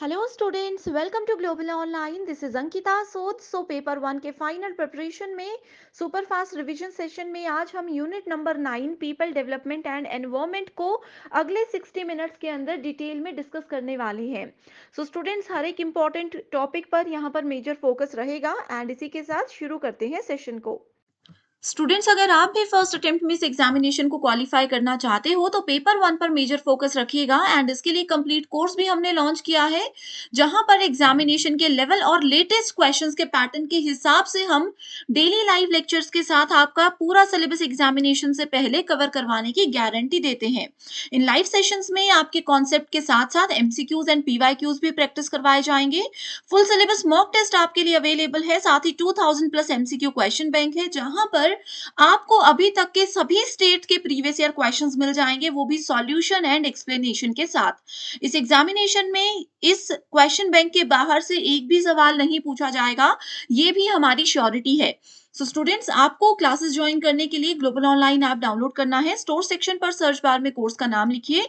Hello students welcome to Global Online this is Ankita Sod. So paper one के final preparation में super fast revision session में आज हम unit number nine people development and environment को अगले sixty minutes के अंदर डिटेल में डिस्कस करने वाले हैं सो स्टूडेंट्स हर एक इम्पॉर्टेंट टॉपिक पर यहाँ पर मेजर फोकस रहेगा एंड इसी के साथ शुरू करते हैं सेशन को स्टूडेंट्स अगर आप भी फर्स्ट अटेम्प्ट में इस एग्जामिनेशन को क्वालिफाई करना चाहते हो तो पेपर वन पर मेजर फोकस रखिएगा एंड इसके लिए कंप्लीट कोर्स भी हमने लॉन्च किया है जहां पर एग्जामिनेशन के लेवल और लेटेस्ट क्वेश्चंस के पैटर्न के हिसाब से हम डेली लाइव लेक्चर्स के साथ आपका पूरा सिलेबस एग्जामिनेशन से पहले कवर करवाने की गारंटी देते हैं इन लाइव सेशन में आपके कॉन्सेप्ट के साथ साथ एमसीक्यूज एंड पी भी प्रैक्टिस करवाए जाएंगे फुल सिलेबस मॉक टेस्ट आपके लिए अवेलेबल है साथ ही two plus MCQ question bank है जहां पर पर आपको अभी तक के सभी स्टेट के प्रीवियस ईयर क्वेश्चंस मिल जाएंगे वो भी सॉल्यूशन एंड एक्सप्लेनेशन के साथ इस एग्जामिनेशन में इस क्वेश्चन बैंक के बाहर से एक भी सवाल नहीं पूछा जाएगा ये भी हमारी श्योरिटी है सो so, स्टूडेंट्स आपको क्लासेस ज्वाइन करने के लिए ग्लोबल ऑनलाइन ऐप डाउनलोड करना है स्टोर सेक्शन पर सर्च बार में कोर्स का नाम लिखिए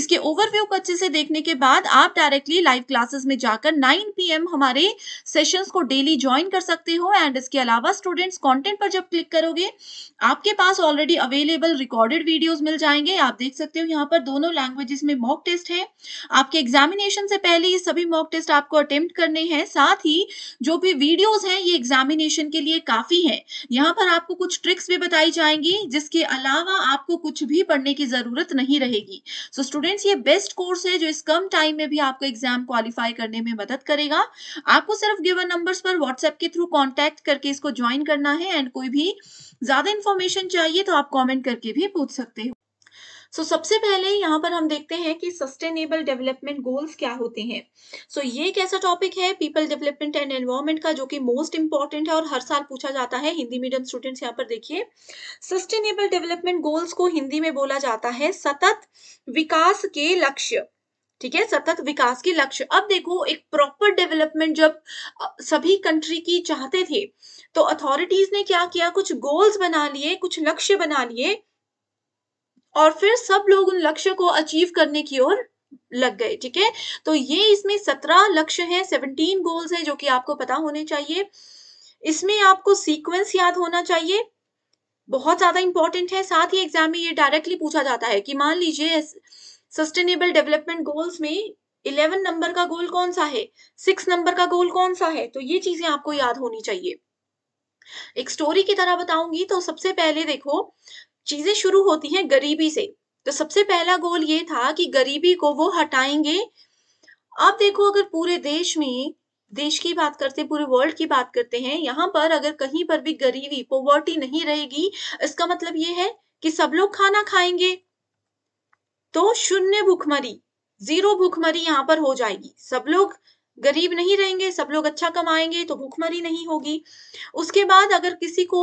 इसके ओवरव्यू को अच्छे से देखने के बाद आप डायरेक्टली लाइव क्लासेस में जाकर 9 पीएम हमारे सेशंस को डेली ज्वाइन कर सकते हो एंड इसके अलावा स्टूडेंट्स कॉन्टेंट पर जब क्लिक करोगे आपके पास ऑलरेडी अवेलेबल रिकॉर्डेड वीडियोज मिल जाएंगे आप देख सकते हो यहाँ पर दोनों लैंग्वेजेस में मॉक टेस्ट है आपके एग्जामिनेशन से पहले ये सभी मॉक टेस्ट आपको अटेम्प्ट करने हैं साथ ही जो भी वीडियोज हैं ये एग्जामिनेशन के लिए काफी है यहाँ पर आपको कुछ ट्रिक्स भी बताई जाएंगी जिसके अलावा आपको कुछ भी पढ़ने की जरूरत नहीं रहेगी सो so, स्टूडेंट्स ये बेस्ट कोर्स है जो इस कम टाइम में भी आपको एग्जाम क्वालिफाई करने में मदद करेगा आपको सिर्फ गिवन नंबर्स पर व्हाट्सएप के थ्रू कॉन्टैक्ट करके इसको ज्वाइन करना है एंड कोई भी ज्यादा इन्फॉर्मेशन चाहिए तो आप कॉमेंट करके भी पूछ सकते हो सो so, सबसे पहले यहाँ पर हम देखते हैं कि सस्टेनेबल डेवलपमेंट गोल्स क्या होते हैं सो so, ये एक ऐसा टॉपिक है पीपल डेवलपमेंट एंड एनवायरमेंट का जो कि मोस्ट इंपॉर्टेंट है और हर साल पूछा जाता है हिंदी मीडियम स्टूडेंट्स यहाँ पर देखिए सस्टेनेबल डेवलपमेंट गोल्स को हिंदी में बोला जाता है सतत विकास के लक्ष्य ठीक है सतत विकास के लक्ष्य अब देखो एक प्रॉपर डेवलपमेंट जब सभी कंट्री की चाहते थे तो अथॉरिटीज ने क्या किया कुछ गोल्स बना लिए कुछ लक्ष्य बना लिए और फिर सब लोग उन लक्ष्य को अचीव करने की ओर लग गए ठीक है तो ये इसमें सत्रह लक्ष्य हैं सेवनटीन गोल्स हैं जो कि आपको पता होने चाहिए इसमें आपको सीक्वेंस याद होना चाहिए बहुत ज्यादा इंपॉर्टेंट है साथ ही एग्जाम में ये डायरेक्टली पूछा जाता है कि मान लीजिए सस्टेनेबल डेवलपमेंट गोल्स में इलेवन नंबर का गोल कौन सा है सिक्स नंबर का गोल कौन सा है तो ये चीजें आपको याद होनी चाहिए एक स्टोरी की तरह बताऊंगी तो सबसे पहले देखो चीजें शुरू होती हैं गरीबी से तो सबसे पहला गोल ये था कि गरीबी को वो हटाएंगे आप देखो अगर पूरे देश में देश की बात करते पूरे वर्ल्ड की बात करते हैं यहाँ पर अगर कहीं पर भी गरीबी पोवर्टी नहीं रहेगी इसका मतलब ये है कि सब लोग खाना खाएंगे तो शून्य भूखमरी जीरो भूखमरी यहाँ पर हो जाएगी सब लोग गरीब नहीं रहेंगे सब लोग अच्छा कमाएंगे तो भूखमरी नहीं होगी उसके बाद अगर किसी को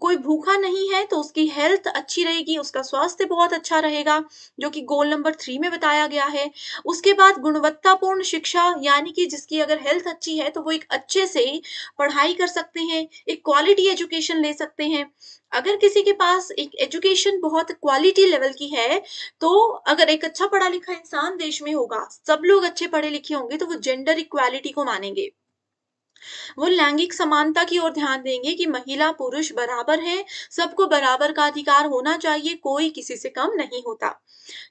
कोई भूखा नहीं है तो उसकी हेल्थ अच्छी रहेगी उसका स्वास्थ्य बहुत अच्छा रहेगा जो कि गोल नंबर थ्री में बताया गया है उसके बाद गुणवत्तापूर्ण शिक्षा यानी कि जिसकी अगर हेल्थ अच्छी है तो वो एक अच्छे से पढ़ाई कर सकते हैं एक क्वालिटी एजुकेशन ले सकते हैं अगर किसी के पास एक एजुकेशन बहुत क्वालिटी लेवल की है तो अगर एक अच्छा पढ़ा लिखा इंसान देश में होगा सब लोग अच्छे पढ़े लिखे होंगे तो वो जेंडर इक्वालिटी को मानेंगे वो लैंगिक समानता की ओर ध्यान देंगे कि महिला पुरुष बराबर है सबको बराबर का अधिकार होना चाहिए कोई किसी से कम नहीं होता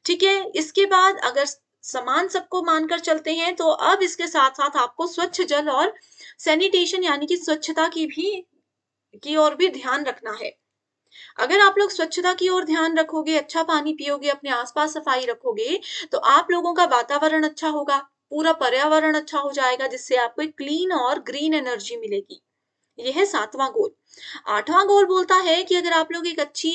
ठीक है इसके बाद अगर समान सबको मानकर चलते हैं तो अब इसके साथ साथ आपको स्वच्छ जल और सैनिटेशन यानी कि स्वच्छता की भी की ओर भी ध्यान रखना है अगर आप लोग स्वच्छता की ओर ध्यान रखोगे अच्छा पानी पियोगे अपने आसपास सफाई रखोगे तो आप लोगों का वातावरण अच्छा होगा पूरा पर्यावरण अच्छा हो जाएगा जिससे आपको एक क्लीन और ग्रीन एनर्जी मिलेगी यह है सातवां गोल आठवां गोल बोलता है कि अगर आप लोग एक अच्छी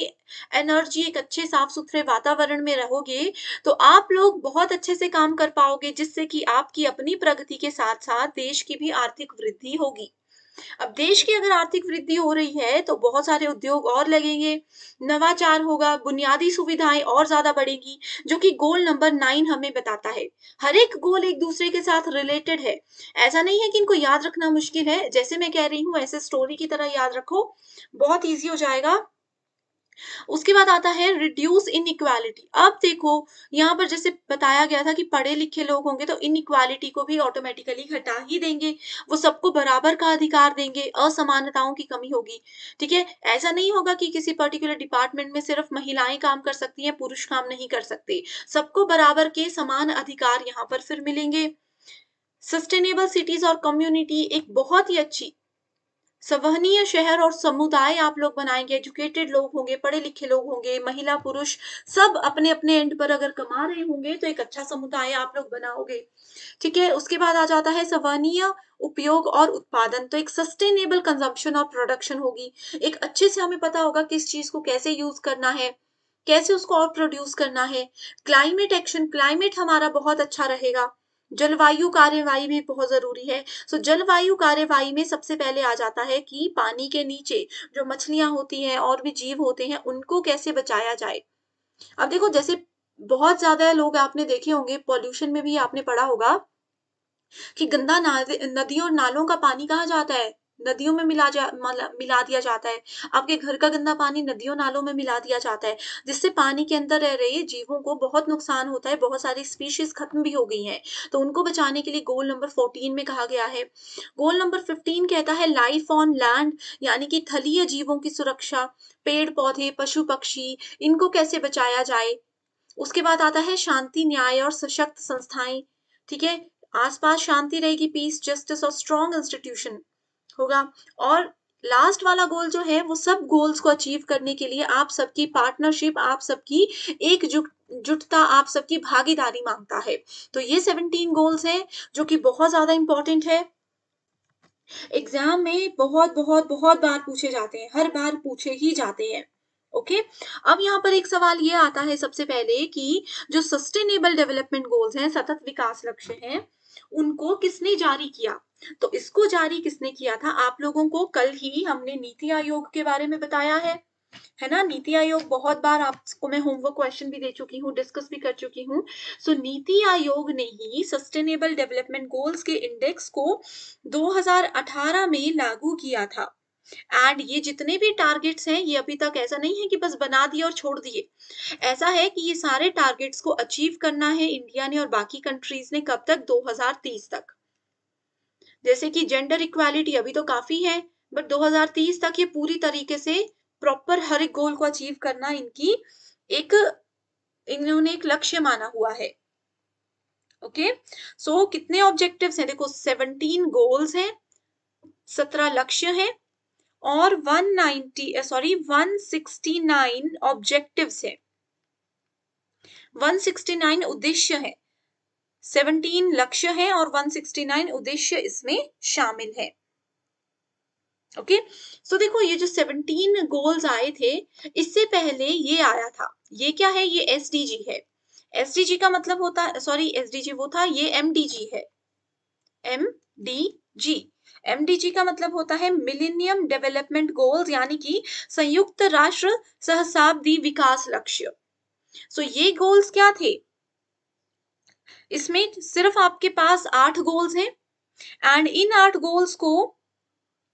एनर्जी एक अच्छे साफ सुथरे वातावरण में रहोगे तो आप लोग बहुत अच्छे से काम कर पाओगे जिससे कि आपकी अपनी प्रगति के साथ साथ देश की भी आर्थिक वृद्धि होगी अब देश की अगर आर्थिक वृद्धि हो रही है तो बहुत सारे उद्योग और लगेंगे नवाचार होगा बुनियादी सुविधाएं और ज्यादा बढ़ेगी जो कि गोल नंबर नाइन हमें बताता है हर एक गोल एक दूसरे के साथ रिलेटेड है ऐसा नहीं है कि इनको याद रखना मुश्किल है जैसे मैं कह रही हूँ ऐसे स्टोरी की तरह याद रखो बहुत ईजी हो जाएगा उसके बाद आता है रिड्यूस इन अब देखो यहाँ पर जैसे बताया गया था कि पढ़े लिखे लोग होंगे तो इन को भी ऑटोमेटिकली घटा ही देंगे वो सबको बराबर का अधिकार देंगे असमानताओं की कमी होगी ठीक है ऐसा नहीं होगा कि किसी पर्टिकुलर डिपार्टमेंट में सिर्फ महिलाएं काम कर सकती हैं पुरुष काम नहीं कर सकते सबको बराबर के समान अधिकार यहाँ पर फिर मिलेंगे सस्टेनेबल सिटीज और कम्युनिटी एक बहुत ही अच्छी संवहनीय शहर और समुदाय आप लोग बनाएंगे एजुकेटेड लोग होंगे पढ़े लिखे लोग होंगे महिला पुरुष सब अपने अपने एंड पर अगर कमा रहे होंगे तो एक अच्छा समुदाय आप लोग बनाओगे ठीक है उसके बाद आ जाता है संवहनीय उपयोग और उत्पादन तो एक सस्टेनेबल कंजम्पशन और प्रोडक्शन होगी एक अच्छे से हमें पता होगा किस चीज को कैसे यूज करना है कैसे उसको और प्रोड्यूस करना है क्लाइमेट एक्शन क्लाइमेट हमारा बहुत अच्छा रहेगा जलवायु कार्यवाही भी बहुत ज़रूरी है सो so, जलवायु कार्यवाही में सबसे पहले आ जाता है कि पानी के नीचे जो मछलियां होती हैं और भी जीव होते हैं उनको कैसे बचाया जाए अब देखो जैसे बहुत ज़्यादा लोग आपने देखे होंगे पॉल्यूशन में भी आपने पढ़ा होगा कि गंदा नदी और नालों का पानी कहाँ जाता है नदियों में मिला जा मिला दिया जाता है आपके घर का गंदा पानी नदियों नालों में मिला दिया जाता है जिससे पानी के अंदर रह रहे जीवों को बहुत नुकसान होता है बहुत सारी स्पीशीज खत्म भी हो गई हैं तो उनको बचाने के लिए गोल नंबर फोर्टीन में कहा गया है गोल नंबर फिफ्टीन कहता है लाइफ ऑन लैंड यानी कि थलीय जीवों की सुरक्षा पेड़ पौधे पशु पक्षी इनको कैसे बचाया जाए उसके बाद आता है शांति न्याय और सशक्त संस्थाएं ठीक है आसपास शांति रहेगी पीस जस्टिस और स्ट्रॉन्ग इंस्टीट्यूशन होगा और लास्ट वाला गोल जो है वो सब गोल्स को अचीव करने के लिए आप सबकी पार्टनरशिप आप सबकी एकजुट जुटता आप सबकी भागीदारी मांगता है तो ये सेवनटीन गोल्स हैं जो कि बहुत ज़्यादा इंपॉर्टेंट है एग्जाम में बहुत बहुत बहुत बार पूछे जाते हैं हर बार पूछे ही जाते हैं ओके अब यहाँ पर एक सवाल ये आता है सबसे पहले कि जो सस्टेनेबल डेवलपमेंट गोल्स हैं सतत विकास लक्ष्य हैं उनको किसने जारी किया तो इसको जारी किसने किया था आप लोगों को कल ही हमने नीति आयोग के बारे में बताया है है ना नीति आयोग बहुत बार आपको मैं होमवर्क क्वेश्चन भी दे चुकी हूँ डिस्कस भी कर चुकी हूँ सो so, नीति आयोग ने ही सस्टेनेबल डेवलपमेंट गोल्स के इंडेक्स को 2018 में लागू किया था एंड ये जितने भी टारगेट्स हैं ये अभी तक ऐसा नहीं है कि बस बना दिए और छोड़ दिए ऐसा है कि ये सारे टारगेट्स को अचीव करना है इंडिया ने और बाकी कंट्रीज ने कब तक 2030 तक जैसे कि जेंडर इक्वालिटी अभी तो काफ़ी है बट 2030 तक ये पूरी तरीके से प्रॉपर हर एक गोल को अचीव करना इनकी एक इन्होंने एक लक्ष्य माना हुआ है ओके okay? सो so, कितने ऑब्जेक्टिव्स हैं देखो 17 गोल्स हैं 17 लक्ष्य हैं और 190 सॉरी 169 ऑब्जेक्टिव्स हैं 169 उद्देश्य है 17 लक्ष्य हैं और 169 उद्देश्य इसमें शामिल है ओके okay? सो so, देखो ये जो 17 गोल्स आए थे इससे पहले ये आया था ये क्या है ये एस है एस मतलब का मतलब होता है सॉरी एस वो था ये एम है एम डी जी एमडीजी का मतलब होता है मिलेनियम डेवलपमेंट गोल्स यानी कि संयुक्त राष्ट्र सहसाब्दी विकास लक्ष्य सो so, ये गोल्स क्या थे इसमें सिर्फ आपके पास आठ गोल्स हैं एंड इन आठ गोल्स को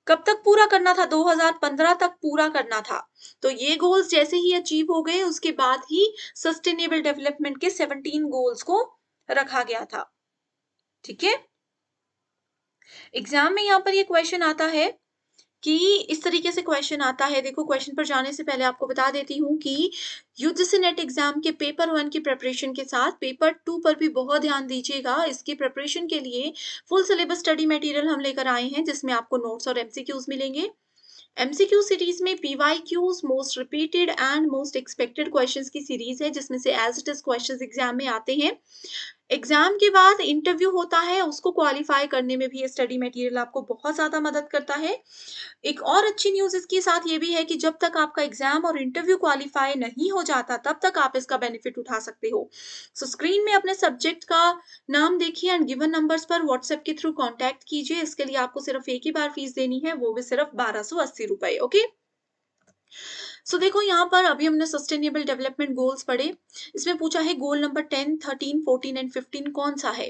कब तक पूरा करना था 2015 तक पूरा करना था तो ये गोल्स जैसे ही अचीव हो गए उसके बाद ही सस्टेनेबल डेवलपमेंट के 17 गोल्स को रखा गया था ठीक है एग्जाम में यहां पर ये क्वेश्चन आता है कि इस तरीके से क्वेश्चन आता है देखो क्वेश्चन पर जाने से पहले आपको बता देती हूँ कि युद्ध से नेट एग्जाम के पेपर वन की प्रेपरेशन के साथ पेपर टू पर भी बहुत ध्यान दीजिएगा इसके प्रेपरेशन के लिए फुल सिलेबस स्टडी मटेरियल हम लेकर आए हैं जिसमें आपको नोट्स और एमसीक्यूज मिलेंगे एमसीक्यू सीरीज में PYQs most repeated and most expected questions की सीरीज है जिसमें से as it is questions exam में आते हैं एग्जाम के बाद इंटरव्यू होता है उसको क्वालिफाई करने में भी ये स्टडी मटेरियल आपको बहुत ज़्यादा मदद करता है एक और अच्छी न्यूज़ इसके साथ ये भी है कि जब तक आपका एग्जाम और इंटरव्यू क्वालिफाई नहीं हो जाता तब तक आप इसका बेनिफिट उठा सकते हो सो so, स्क्रीन में अपने सब्जेक्ट का नाम देखिए एंड गिवन नंबर्स पर व्हाट्सएप के थ्रू कॉन्टैक्ट कीजिए इसके लिए आपको सिर्फ एक ही बार फीस देनी है वो भी सिर्फ बारह सौ अस्सी रुपए ओके सो so, देखो यहाँ पर अभी हमने सस्टेनेबल डेवलपमेंट गोल्स पढ़े इसमें पूछा है goal number ten thirteen fourteen and fifteen कौन सा है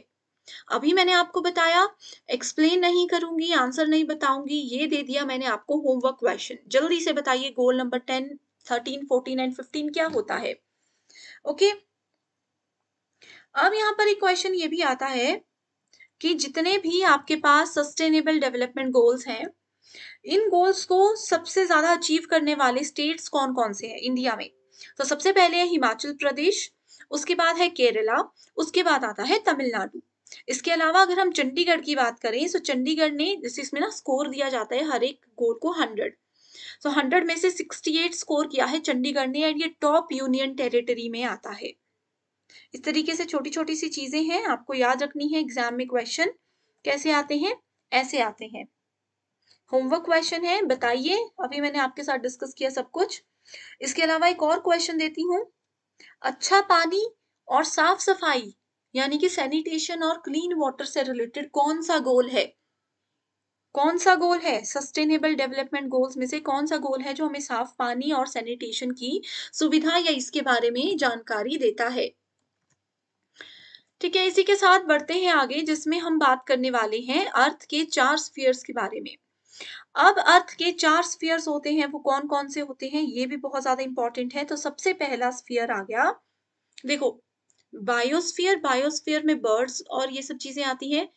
अभी मैंने आपको बताया एक्सप्लेन नहीं करूंगी आंसर नहीं बताऊंगी ये दे दिया मैंने आपको होमवर्क क्वेश्चन जल्दी से बताइए goal number ten thirteen fourteen and fifteen क्या होता है ओके okay? अब यहाँ पर एक क्वेश्चन ये भी आता है कि जितने भी आपके पास सस्टेनेबल डेवलपमेंट गोल्स हैं इन गोल्स को सबसे ज़्यादा अचीव करने वाले स्टेट्स कौन कौन से हैं इंडिया में तो सबसे पहले है हिमाचल प्रदेश उसके बाद है केरला उसके बाद आता है तमिलनाडु इसके अलावा अगर हम चंडीगढ़ की बात करें तो चंडीगढ़ ने जैसे इसमें ना स्कोर दिया जाता है हर एक गोल को हंड्रेड सो हंड्रेड में से सिक्सटी एट स्कोर किया है चंडीगढ़ ने एंड ये टॉप यूनियन टेरिटरी में आता है इस तरीके से छोटी छोटी सी चीज़ें हैं आपको याद रखनी है एग्जाम में क्वेश्चन कैसे आते हैं ऐसे आते हैं होमवर्क क्वेश्चन है बताइए अभी मैंने आपके साथ डिस्कस किया सब कुछ इसके अलावा एक और क्वेश्चन देती हूँ अच्छा पानी और साफ सफाई यानी कि सैनिटेशन और क्लीन वाटर से रिलेटेड कौन सा गोल है कौन सा गोल है सस्टेनेबल डेवलपमेंट गोल्स में से कौन सा गोल है जो हमें साफ पानी और सैनिटेशन की सुविधा या इसके बारे में जानकारी देता है ठीक है इसी के साथ बढ़ते हैं आगे जिसमें हम बात करने वाले हैं अर्थ के चार स्पीयर्स के बारे में अब अर्थ के चार स्फीयर्स होते हैं वो कौन कौन से होते हैं ये भी बहुत ज्यादा इंपॉर्टेंट है तो सबसे पहला स्फीयर आ गया देखो बायोस्फीयर बायोस्फीयर में बर्ड्स और ये सब चीजें आती हैं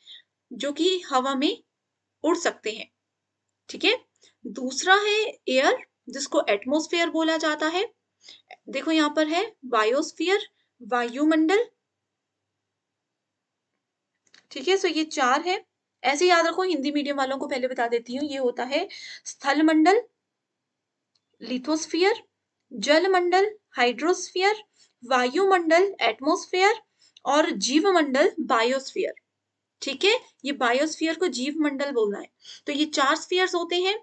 जो कि हवा में उड़ सकते हैं ठीक है दूसरा है एयर जिसको एटमोस्फेयर बोला जाता है देखो यहां पर है बायोस्फीयर वायुमंडल ठीक है सो तो ये चार है ऐसे याद रखो हिंदी मीडियम वालों को पहले बता देती हूँ ये होता है स्थलमंडल लिथोस्फियर जलमंडल हाइड्रोस्फियर वायुमंडल एटमोस्फियर और जीवमंडल बायोस्फियर ठीक है ये बायोस्फियर को जीवमंडल बोलना है तो ये चार स्फीयर्स होते हैं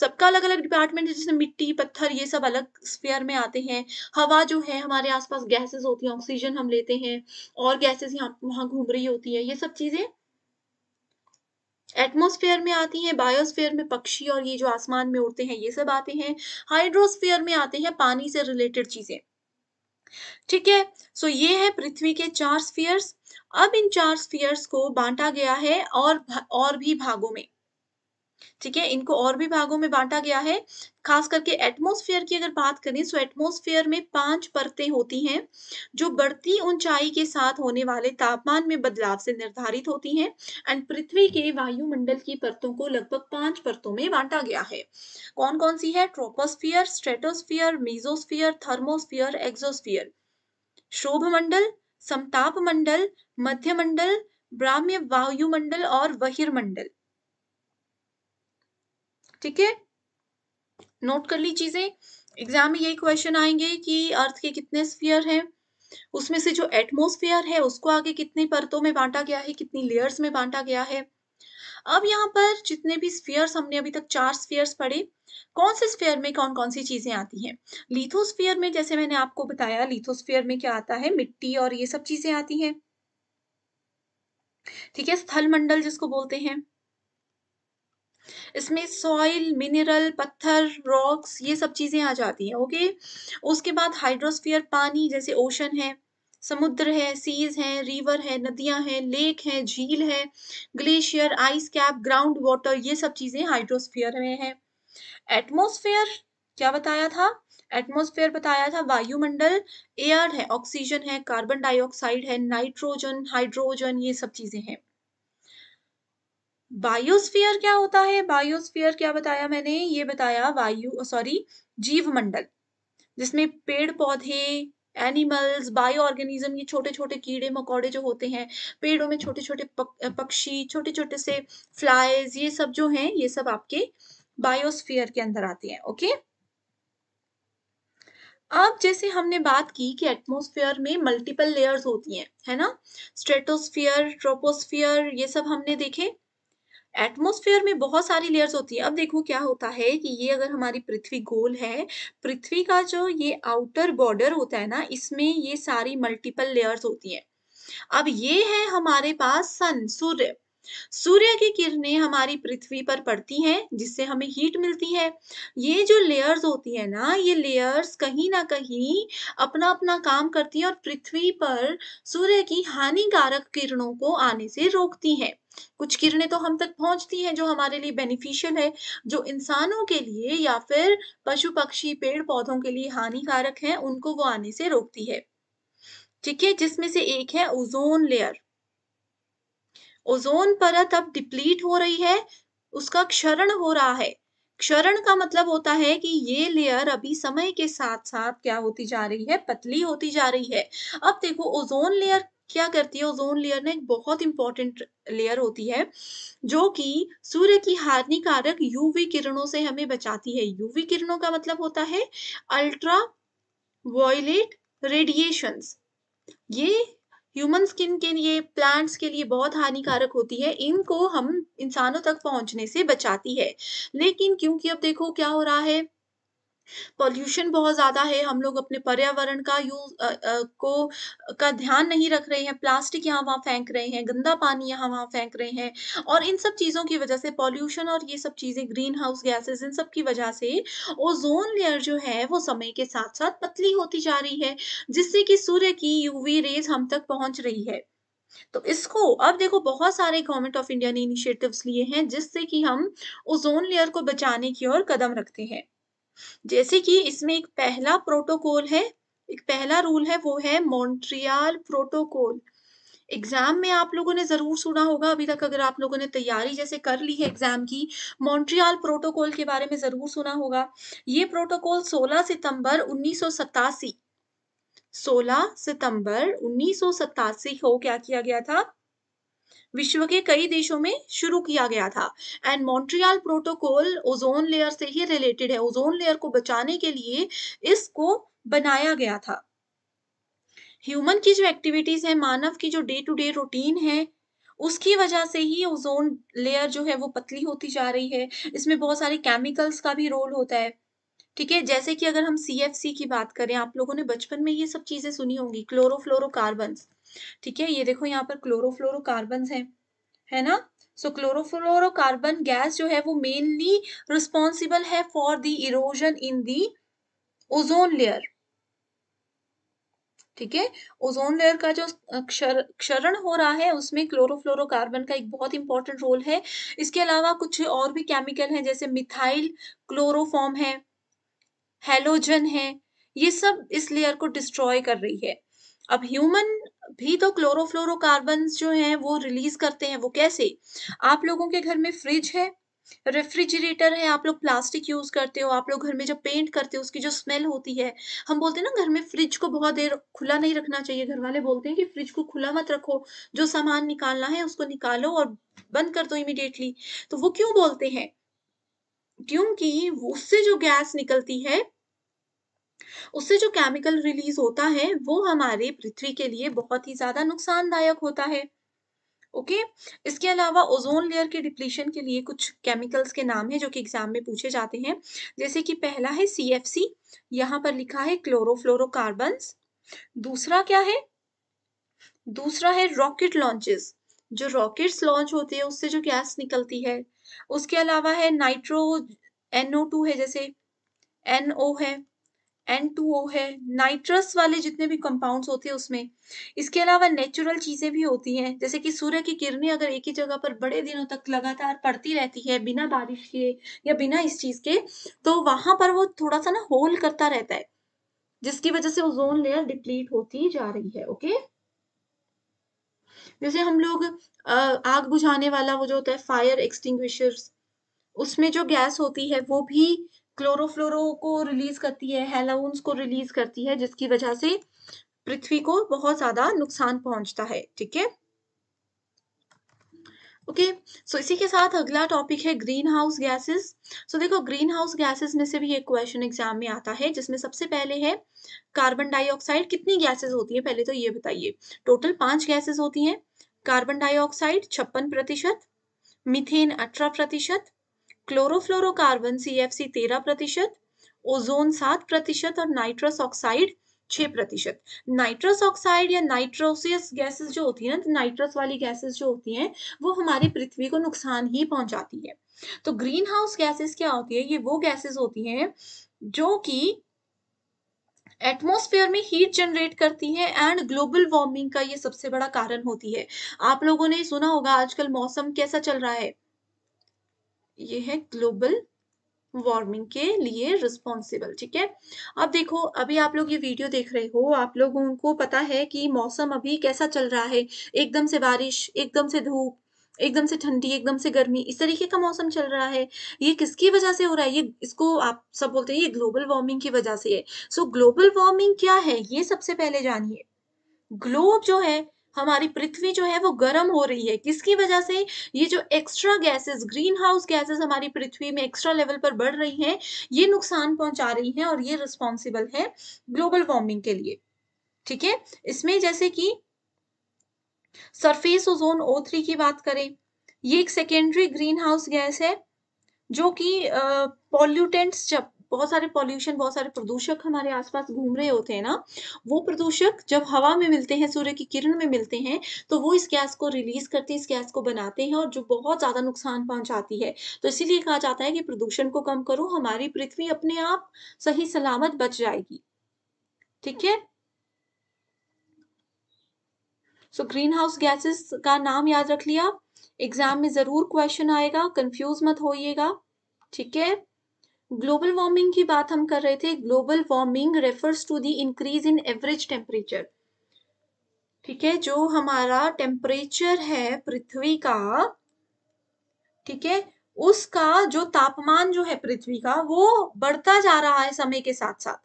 सबका अलग अलग डिपार्टमेंट है जैसे मिट्टी पत्थर ये सब अलग स्फेयर में आते हैं हवा जो है हमारे आसपास गैसेस होती है ऑक्सीजन हम लेते हैं और गैसेस यहाँ वहां घूम रही होती है ये सब चीज़ें एटमोस्फेयर में आती हैं बायोस्फेयर में पक्षी और ये जो आसमान में उड़ते हैं ये सब आते हैं हाइड्रोस्फेयर में आते हैं पानी से रिलेटेड चीजें ठीक है सो so ये है पृथ्वी के चार स्फीयर्स अब इन चार स्फीयर्स को बांटा गया है और और भी भागों में ठीक है इनको और भी भागों में बांटा गया है खास करके एटमोस्फेयर की अगर बात करें तो एटमोस्फेयर में पांच परतें होती हैं जो बढ़ती ऊंचाई के साथ होने वाले तापमान में बदलाव से निर्धारित होती हैं एंड पृथ्वी के वायुमंडल की परतों को लगभग पांच परतों में बांटा गया है कौन कौन सी है troposphere stratosphere mesosphere thermosphere exosphere शोभ मंडल समताप मंडल मध्यमंडल ब्राह्म्य वायुमंडल और बहिर्मंडल ठीक है नोट कर ली चीजें एग्जाम में यही क्वेश्चन आएंगे कि अर्थ के कितने स्फीयर हैं उसमें से जो एटमोस्फियर है उसको आगे कितने परतों में बांटा गया है कितनी लेयर्स में बांटा गया है अब यहाँ पर जितने भी स्फीयर्स हमने अभी तक चार स्फीयर्स पढ़े कौन से स्फीयर में कौन कौन सी चीजें आती हैं लिथोस्फीयर में जैसे मैंने आपको बताया लिथोस्फीयर में क्या आता है मिट्टी और ये सब चीजें आती हैं ठीक है स्थल मंडल जिसको बोलते हैं इसमें सॉइल मिनरल पत्थर रॉक्स ये सब चीज़ें आ जाती हैं ओके उसके बाद हाइड्रोस्फीयर पानी जैसे ओशन है समुद्र है सीज हैं रिवर है नदियां हैं लेक हैं झील है glacier ice cap ground water ये सब चीज़ें हाइड्रोस्फीयर में हैं एटमोसफेयर क्या बताया था एटमॉस्फेयर बताया था वायुमंडल एयर है ऑक्सीजन है कार्बन डाइऑक्साइड है नाइट्रोजन हाइड्रोजन ये सब चीज़ें हैं बायोस्फीयर क्या होता है बायोस्फीयर क्या बताया मैंने ये बताया वायु सॉरी जीव मंडल जिसमें पेड़ पौधे एनिमल्स बायो ऑर्गेनिज्म ये छोटे छोटे कीड़े मकोड़े जो होते हैं पेड़ों में छोटे छोटे पक्षी छोटे छोटे से फ्लाइज ये सब जो हैं ये सब आपके बायोस्फीयर के अंदर आते हैं ओके अब जैसे हमने बात की कि एटमोस्फियर में मल्टीपल लेयर्स होती हैं है ना स्ट्रेटोस्फियर ट्रोपोस्फियर ये सब हमने देखे एटमोस्फेयर में बहुत सारी लेयर्स होती है अब देखो क्या होता है कि ये अगर हमारी पृथ्वी गोल है पृथ्वी का जो ये आउटर बॉर्डर होता है ना इसमें ये सारी मल्टीपल लेयर्स होती हैं अब ये है हमारे पास सन सूर्य सूर्य की किरणें हमारी पृथ्वी पर पड़ती हैं जिससे हमें हीट मिलती है ये जो लेयर्स होती है ना ये लेयर्स कहीं ना कहीं अपना अपना काम करती है और पृथ्वी पर सूर्य की हानिकारक किरणों को आने से रोकती हैं कुछ किरणें तो हम तक पहुंचती हैं जो हमारे लिए बेनिफिशियल है जो इंसानों के लिए या फिर पशु पक्षी पेड़ पौधों के लिए हानिकारक हैं उनको वो आने से रोकती है ठीक है जिसमें से एक है ओजोन लेयर ओजोन परत अब डिप्लीट हो रही है उसका क्षरण हो रहा है क्षरण का मतलब होता है कि ये लेयर अभी समय के साथ साथ क्या होती जा रही है पतली होती जा रही है अब देखो ओजोन लेयर क्या करती है ओजोन लेयर ना एक बहुत इंपॉर्टेंट लेयर होती है जो कि सूर्य की हानिकारक यूवी किरणों से हमें बचाती है यूवी किरणों का मतलब होता है अल्ट्रा वायलेट रेडिएशंस ये ह्यूमन स्किन के लिए प्लांट्स के लिए बहुत हानिकारक होती है इनको हम इंसानों तक पहुंचने से बचाती है लेकिन क्योंकि अब देखो क्या हो रहा है पॉल्यूशन बहुत ज़्यादा है हम लोग अपने पर्यावरण का यूज को का ध्यान नहीं रख रहे हैं प्लास्टिक यहाँ वहाँ फेंक रहे हैं गंदा पानी यहाँ वहाँ फेंक रहे हैं और इन सब चीज़ों की वजह से पॉल्यूशन और ये सब चीज़ें ग्रीन हाउस गैसेज इन सब की वजह से ओजोन लेयर जो है वो समय के साथ साथ पतली होती जा रही है जिससे कि सूर्य की यूवी रेज हम तक पहुंच रही है तो इसको अब देखो बहुत सारे गवर्नमेंट ऑफ इंडिया ने इनिशिएटिव्स लिए हैं जिससे कि हम ओजोन लेयर को बचाने की ओर कदम रखते हैं जैसे कि इसमें एक पहला प्रोटोकॉल है एक पहला रूल है वो है मॉन्ट्रियल प्रोटोकॉल एग्जाम में आप लोगों ने जरूर सुना होगा अभी तक अगर आप लोगों ने तैयारी जैसे कर ली है एग्जाम की मॉन्ट्रियल प्रोटोकॉल के बारे में जरूर सुना होगा ये प्रोटोकॉल 16 सितंबर उन्नीस 16 सितंबर उन्नीस को क्या किया गया था विश्व के कई देशों में शुरू किया गया था and Montreal protocol ozone layer से ही रिलेटेड है ओजोन लेयर को बचाने के लिए इसको बनाया गया था ह्यूमन की जो एक्टिविटीज है मानव की जो डे टू डे रूटीन है उसकी वजह से ही ओजोन लेयर जो है वो पतली होती जा रही है इसमें बहुत सारे केमिकल्स का भी रोल होता है ठीक है जैसे कि अगर हम सी की बात करें आप लोगों ने बचपन में ये सब चीज़ें सुनी होंगी क्लोरोफ्लोरोकार्बन्स ठीक है ये देखो यहाँ पर क्लोरोफ्लोरोकार्बन है है ना सो क्लोरोफ्लोरोकार्बन गैस जो है वो मेनली रिस्पॉन्सिबल है for the erosion in the ozone layer ठीक है ओजोन लेयर का जो क्षरण हो रहा है उसमें क्लोरोफ्लोरोकार्बन का एक बहुत इंपॉर्टेंट रोल है इसके अलावा कुछ और भी केमिकल हैं जैसे मिथाइल क्लोरोफॉर्म है हेलोजन है ये सब इस लेयर को डिस्ट्रॉय कर रही है अब ह्यूमन भी तो क्लोरोफ्लोरोकार्बन जो हैं वो रिलीज करते हैं वो कैसे आप लोगों के घर में फ्रिज है रेफ्रिजरेटर है आप लोग प्लास्टिक यूज करते हो आप लोग घर में जब पेंट करते हो उसकी जो स्मेल होती है हम बोलते हैं ना घर में फ्रिज को बहुत देर खुला नहीं रखना चाहिए घर वाले बोलते हैं कि फ्रिज को खुला मत रखो जो सामान निकालना है उसको निकालो और बंद कर दो इमिडिएटली तो वो क्यों बोलते हैं क्योंकि उससे जो गैस निकलती है उससे जो केमिकल रिलीज होता है वो हमारे पृथ्वी के लिए बहुत ही ज्यादा नुकसानदायक होता है ओके okay? इसके अलावा ओजोन लेयर के डिप्लीशन के लिए कुछ केमिकल्स के नाम है जो कि एग्जाम में पूछे जाते हैं जैसे कि पहला है सी एफ सी यहाँ पर लिखा है क्लोरोफ्लोरोकार्बन दूसरा क्या है दूसरा है रॉकेट लॉन्चेस जो रॉकेट्स लॉन्च होते हैं उससे जो गैस निकलती है उसके अलावा है नाइट्रो एनओ टू है जैसे एनओ है N2O है नाइट्रस वाले जितने भी कंपाउंड्स होते हैं उसमें इसके अलावा नेचुरल चीज़ें भी होती हैं जैसे कि सूर्य की किरणें अगर एक ही जगह पर बड़े दिनों तक लगातार पड़ती रहती है बिना बारिश के या बिना इस चीज़ के तो वहाँ पर वो थोड़ा सा ना होल करता रहता है जिसकी वजह से ओजोन लेयर डिप्लीट होती जा रही है ओके जैसे हम लोग आग बुझाने वाला वो जो होता है फायर एक्सटिंग्विशर्स उसमें जो गैस होती है वो भी क्लोरोफ्लोरो को रिलीज करती है हेलाउंस को रिलीज करती है जिसकी वजह से पृथ्वी को बहुत ज्यादा नुकसान पहुंचता है ठीक है ओके सो इसी के साथ अगला टॉपिक है ग्रीन हाउस गैसेस सो देखो ग्रीन हाउस गैसेस में से भी एक क्वेश्चन एग्जाम में आता है जिसमें सबसे पहले है कार्बन डाइऑक्साइड कितनी गैसेस होती है पहले तो ये बताइए टोटल पांच गैसेस होती हैं कार्बन डाइऑक्साइड छप्पन प्रतिशत मिथेन अठारह प्रतिशत क्लोरोफ्लोरोकार्बन सी एफ सी तेरह प्रतिशत ओजोन सात प्रतिशत और नाइट्रस ऑक्साइड छः प्रतिशत नाइट्रस ऑक्साइड या नाइट्रोसियस गैसेस जो होती है ना नाइट्रस तो वाली गैसेस जो होती हैं वो हमारी पृथ्वी को नुकसान ही पहुंचाती है तो ग्रीन हाउस गैसेस क्या होती है ये वो गैसेस होती हैं जो कि एटमॉस्फेयर में हीट जनरेट करती है एंड ग्लोबल वार्मिंग का ये सबसे बड़ा कारण होती है आप लोगों ने सुना होगा आजकल मौसम कैसा चल रहा है ये है ग्लोबल वार्मिंग के लिए रिस्पॉन्सिबल ठीक है अब देखो अभी आप लोग ये वीडियो देख रहे हो आप लोगों को पता है कि मौसम अभी कैसा चल रहा है एकदम से बारिश एकदम से धूप एकदम से ठंडी एकदम से गर्मी इस तरीके का मौसम चल रहा है ये किसकी वजह से हो रहा है ये इसको आप सब बोलते हैं ये ग्लोबल वार्मिंग की वजह से है सो ग्लोबल वार्मिंग क्या है ये सबसे पहले जानिए ग्लोब जो है हमारी पृथ्वी जो है वो गर्म हो रही है किसकी वजह से ये जो extra gases green house gases हमारी पृथ्वी में एक्स्ट्रा लेवल पर बढ़ रही हैं ये नुकसान पहुंचा रही हैं और ये रिस्पॉन्सिबल है ग्लोबल वार्मिंग के लिए ठीक है इसमें जैसे कि सरफेस ओजोन ओ थ्री की बात करें ये एक सेकेंडरी ग्रीन हाउस गैस है जो कि पॉल्यूटेंट्स जब बहुत सारे पॉल्यूशन बहुत सारे प्रदूषक हमारे आसपास घूम रहे होते हैं ना वो प्रदूषक जब हवा में मिलते हैं सूर्य की किरण में मिलते हैं तो वो इस गैस को रिलीज करते इस गैस को बनाते हैं और जो बहुत ज़्यादा नुकसान पहुंचाती है तो इसीलिए कहा जाता है कि प्रदूषण को कम करो हमारी पृथ्वी अपने आप सही सलामत बच जाएगी ठीक है सो ग्रीन हाउस गैसेस का नाम याद रख लिया एग्जाम में जरूर क्वेश्चन आएगा कंफ्यूज मत होइएगा ठीक है ग्लोबल वार्मिंग की बात हम कर रहे थे global warming refers to the increase in average temperature ठीक है जो हमारा टेम्परेचर है पृथ्वी का ठीक है उसका जो तापमान जो है पृथ्वी का वो बढ़ता जा रहा है समय के साथ साथ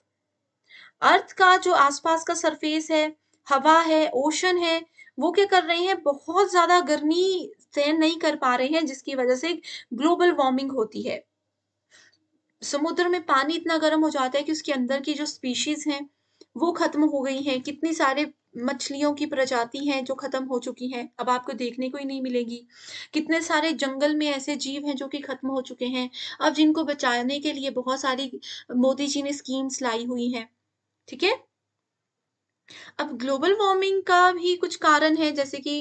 अर्थ का जो आसपास का सरफेस है हवा है ओशन है वो क्या कर रहे हैं बहुत ज्यादा गर्मी सहन नहीं कर पा रहे हैं जिसकी वजह से ग्लोबल वार्मिंग होती है समुद्र में पानी इतना गर्म हो जाता है कि उसके अंदर की जो स्पीशीज़ हैं वो ख़त्म हो गई हैं कितनी सारे मछलियों की प्रजाति हैं जो ख़त्म हो चुकी हैं अब आपको देखने को ही नहीं मिलेगी कितने सारे जंगल में ऐसे जीव हैं जो कि ख़त्म हो चुके हैं अब जिनको बचाने के लिए बहुत सारी मोदी जी ने स्कीम्स लाई हुई हैं ठीक है अब ग्लोबल वार्मिंग का भी कुछ कारण है जैसे कि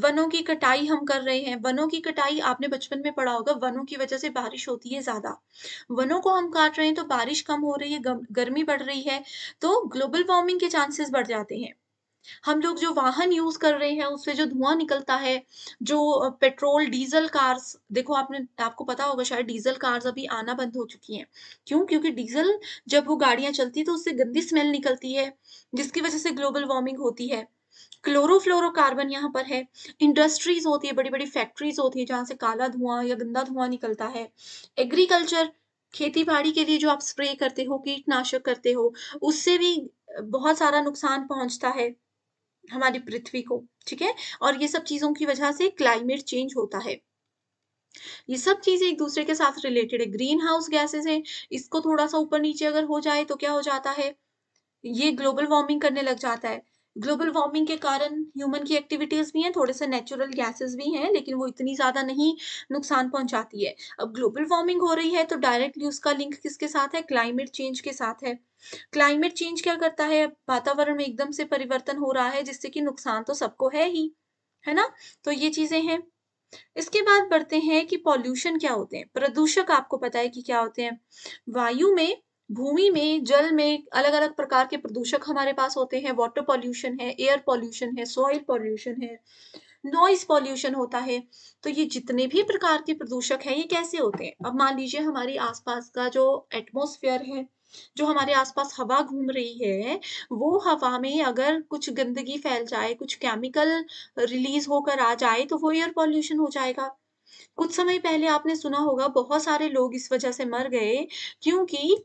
वनों की कटाई हम कर रहे हैं वनों की कटाई आपने बचपन में पढ़ा होगा वनों की वजह से बारिश होती है ज्यादा वनों को हम काट रहे हैं तो बारिश कम हो रही है गर्मी बढ़ रही है तो ग्लोबल वार्मिंग के चांसेस बढ़ जाते हैं हम लोग जो वाहन यूज कर रहे हैं उससे जो धुआं निकलता है जो पेट्रोल डीजल कार्स देखो आपने आपको पता होगा शायद डीजल कार्स अभी आना बंद हो चुकी हैं क्यों क्योंकि डीजल जब वो गाड़ियां चलती है तो उससे गंदी स्मेल निकलती है जिसकी वजह से ग्लोबल वार्मिंग होती है क्लोरोफ्लोरोकार्बन यहाँ पर है इंडस्ट्रीज होती है बड़ी बड़ी फैक्ट्रीज होती है जहाँ से काला धुआं या गंदा धुआं निकलता है एग्रीकल्चर खेती बाड़ी के लिए जो आप स्प्रे करते हो कीटनाशक करते हो उससे भी बहुत सारा नुकसान पहुंचता है हमारी पृथ्वी को ठीक है और ये सब चीज़ों की वजह से क्लाइमेट चेंज होता है ये सब चीजें एक दूसरे के साथ रिलेटेड है ग्रीन हाउस गैसेस हैं इसको थोड़ा सा ऊपर नीचे अगर हो जाए तो क्या हो जाता है ये ग्लोबल वार्मिंग करने लग जाता है ग्लोबल वार्मिंग के कारण ह्यूमन की एक्टिविटीज़ भी हैं थोड़े से नेचुरल गैसेस भी हैं लेकिन वो इतनी ज़्यादा नहीं नुकसान पहुंचाती है अब ग्लोबल वार्मिंग हो रही है तो डायरेक्टली उसका लिंक किसके साथ है क्लाइमेट चेंज के साथ है क्लाइमेट चेंज क्या करता है वातावरण में एकदम से परिवर्तन हो रहा है जिससे कि नुकसान तो सबको है ही है ना तो ये चीज़ें हैं इसके बाद बढ़ते हैं कि पॉल्यूशन क्या होते हैं प्रदूषक आपको पता है कि क्या होते हैं वायु में भूमि में जल में अलग अलग प्रकार के प्रदूषक हमारे पास होते हैं वाटर पॉल्यूशन है एयर पॉल्यूशन है सॉइल पॉल्यूशन है नॉइज पॉल्यूशन होता है तो ये जितने भी प्रकार के प्रदूषक हैं ये कैसे होते हैं अब मान लीजिए हमारी आसपास का जो एटमोसफियर है जो हमारे आसपास हवा घूम रही है वो हवा में अगर कुछ गंदगी फैल जाए कुछ केमिकल रिलीज होकर आ जाए तो वो एयर पॉल्यूशन हो जाएगा कुछ समय पहले आपने सुना होगा बहुत सारे लोग इस वजह से मर गए क्योंकि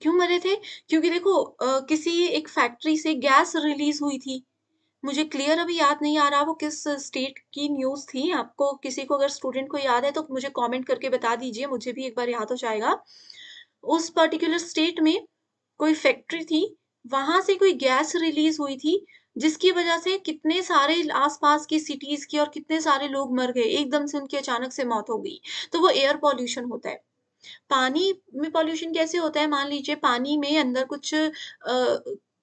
क्यों मरे थे क्योंकि देखो आ, किसी एक फैक्ट्री से गैस रिलीज हुई थी मुझे क्लियर अभी याद नहीं आ रहा वो किस स्टेट की न्यूज़ थी आपको किसी को अगर स्टूडेंट को याद है तो मुझे कमेंट करके बता दीजिए मुझे भी एक बार याद हो जाएगा उस पर्टिकुलर स्टेट में कोई फैक्ट्री थी वहां से कोई गैस रिलीज हुई थी जिसकी वजह से कितने सारे आसपास की सिटीज की और कितने सारे लोग मर गए एकदम से उनकी अचानक से मौत हो गई तो वो एयर पॉल्यूशन होता है पानी में पॉल्यूशन कैसे होता है मान लीजिए पानी में अंदर कुछ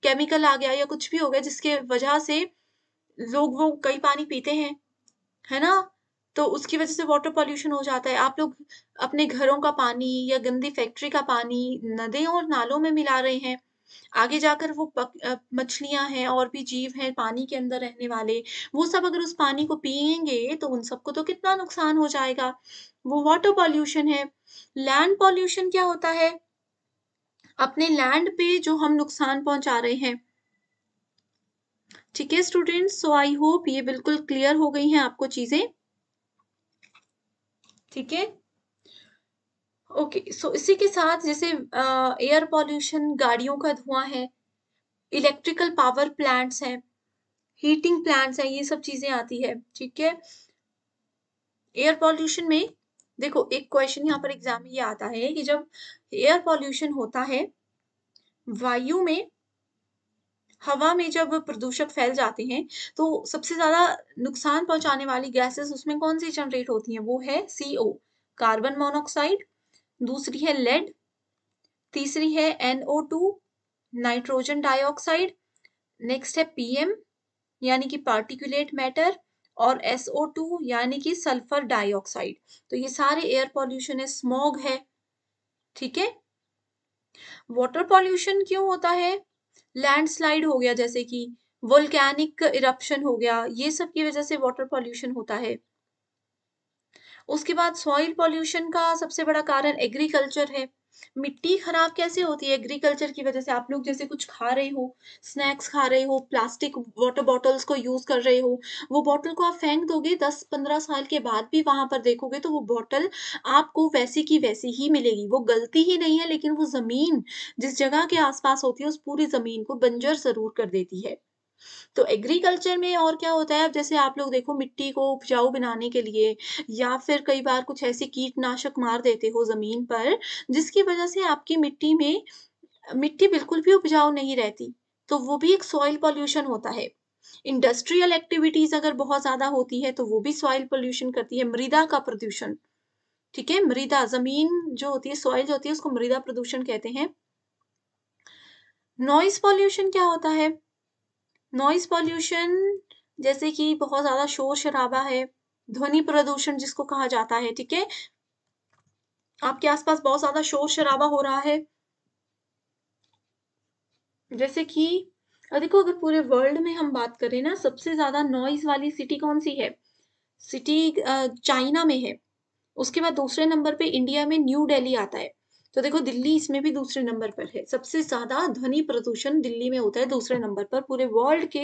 केमिकल आ गया या कुछ भी हो गया जिसके वजह से लोग वो कई पानी पीते हैं है ना तो उसकी वजह से वाटर पॉल्यूशन हो जाता है आप लोग अपने घरों का पानी या गंदी फैक्ट्री का पानी नदियों और नालों में मिला रहे हैं आगे जाकर वो मछलियां हैं और भी जीव हैं पानी के अंदर रहने वाले वो सब अगर उस पानी को पिएंगे तो उन सबको तो कितना नुकसान हो जाएगा वो वाटर पॉल्यूशन है लैंड पॉल्यूशन क्या होता है अपने लैंड पे जो हम नुकसान पहुंचा रहे हैं ठीक है स्टूडेंट्स सो आई होप ये बिल्कुल क्लियर हो गई हैं आपको चीजें ठीक है ओके सो इसी के साथ जैसे एयर पॉल्यूशन गाड़ियों का धुआं है इलेक्ट्रिकल पावर प्लांट्स हैं हीटिंग प्लांट्स हैं ये सब चीजें आती है ठीक है एयर पॉल्यूशन में देखो एक क्वेश्चन यहाँ पर एग्जाम में ये आता है कि जब एयर पॉल्यूशन होता है वायु में हवा में जब प्रदूषक फैल जाते हैं तो सबसे ज्यादा नुकसान पहुंचाने वाली गैसेस उसमें कौन सी जनरेट होती हैं वो है सीओ कार्बन मोनोक्साइड दूसरी है लेड तीसरी है NO two nitrogen dioxide next है पीएम यानी कि पार्टिकुलेट मैटर और एसओ टू यानी कि सल्फर डाइऑक्साइड तो ये सारे एयर पॉल्यूशन है स्मॉग है ठीक है वाटर पॉल्यूशन क्यों होता है लैंडस्लाइड हो गया जैसे कि वोल्केनिक इरप्शन हो गया ये सब की वजह से वाटर पॉल्यूशन होता है उसके बाद सॉइल पॉल्यूशन का सबसे बड़ा कारण एग्रीकल्चर है मिट्टी खराब कैसे होती है एग्रीकल्चर की वजह से आप लोग जैसे कुछ खा रहे हो स्नैक्स खा रहे हो प्लास्टिक वाटर बॉटल्स को यूज कर रहे हो वो बॉटल को आप फेंक दोगे दस पंद्रह साल के बाद भी वहां पर देखोगे तो वो बॉटल आपको वैसी की वैसी ही मिलेगी वो गलती ही नहीं है लेकिन वो जमीन जिस जगह के आसपास होती है उस पूरी जमीन को बंजर जरूर कर देती है तो एग्रीकल्चर में और क्या होता है अब जैसे आप लोग देखो मिट्टी को उपजाऊ बनाने के लिए या फिर कई बार कुछ ऐसे कीटनाशक मार देते हो ज़मीन पर जिसकी वजह से आपकी मिट्टी में मिट्टी बिल्कुल भी उपजाऊ नहीं रहती तो वो भी एक सॉइल पॉल्यूशन होता है इंडस्ट्रियल एक्टिविटीज अगर बहुत ज़्यादा होती है तो वो भी सॉइल पॉल्यूशन करती है मृदा का प्रदूषण ठीक है मृदा जमीन जो होती है सॉइल जो होती है उसको मृदा प्रदूषण कहते हैं नॉइस पॉल्यूशन क्या होता है नॉइज पॉल्यूशन जैसे कि बहुत ज़्यादा शोर शराबा है ध्वनि प्रदूषण जिसको कहा जाता है ठीक है आपके आसपास बहुत ज़्यादा शोर शराबा हो रहा है जैसे कि देखो अगर पूरे वर्ल्ड में हम बात करें ना सबसे ज़्यादा नॉइज वाली सिटी कौन सी है सिटी चाइना में है उसके बाद दूसरे नंबर पे इंडिया में न्यू दिल्ली आता है तो देखो दिल्ली इसमें भी दूसरे नंबर पर है सबसे ज़्यादा ध्वनि प्रदूषण दिल्ली में होता है दूसरे नंबर पर पूरे वर्ल्ड के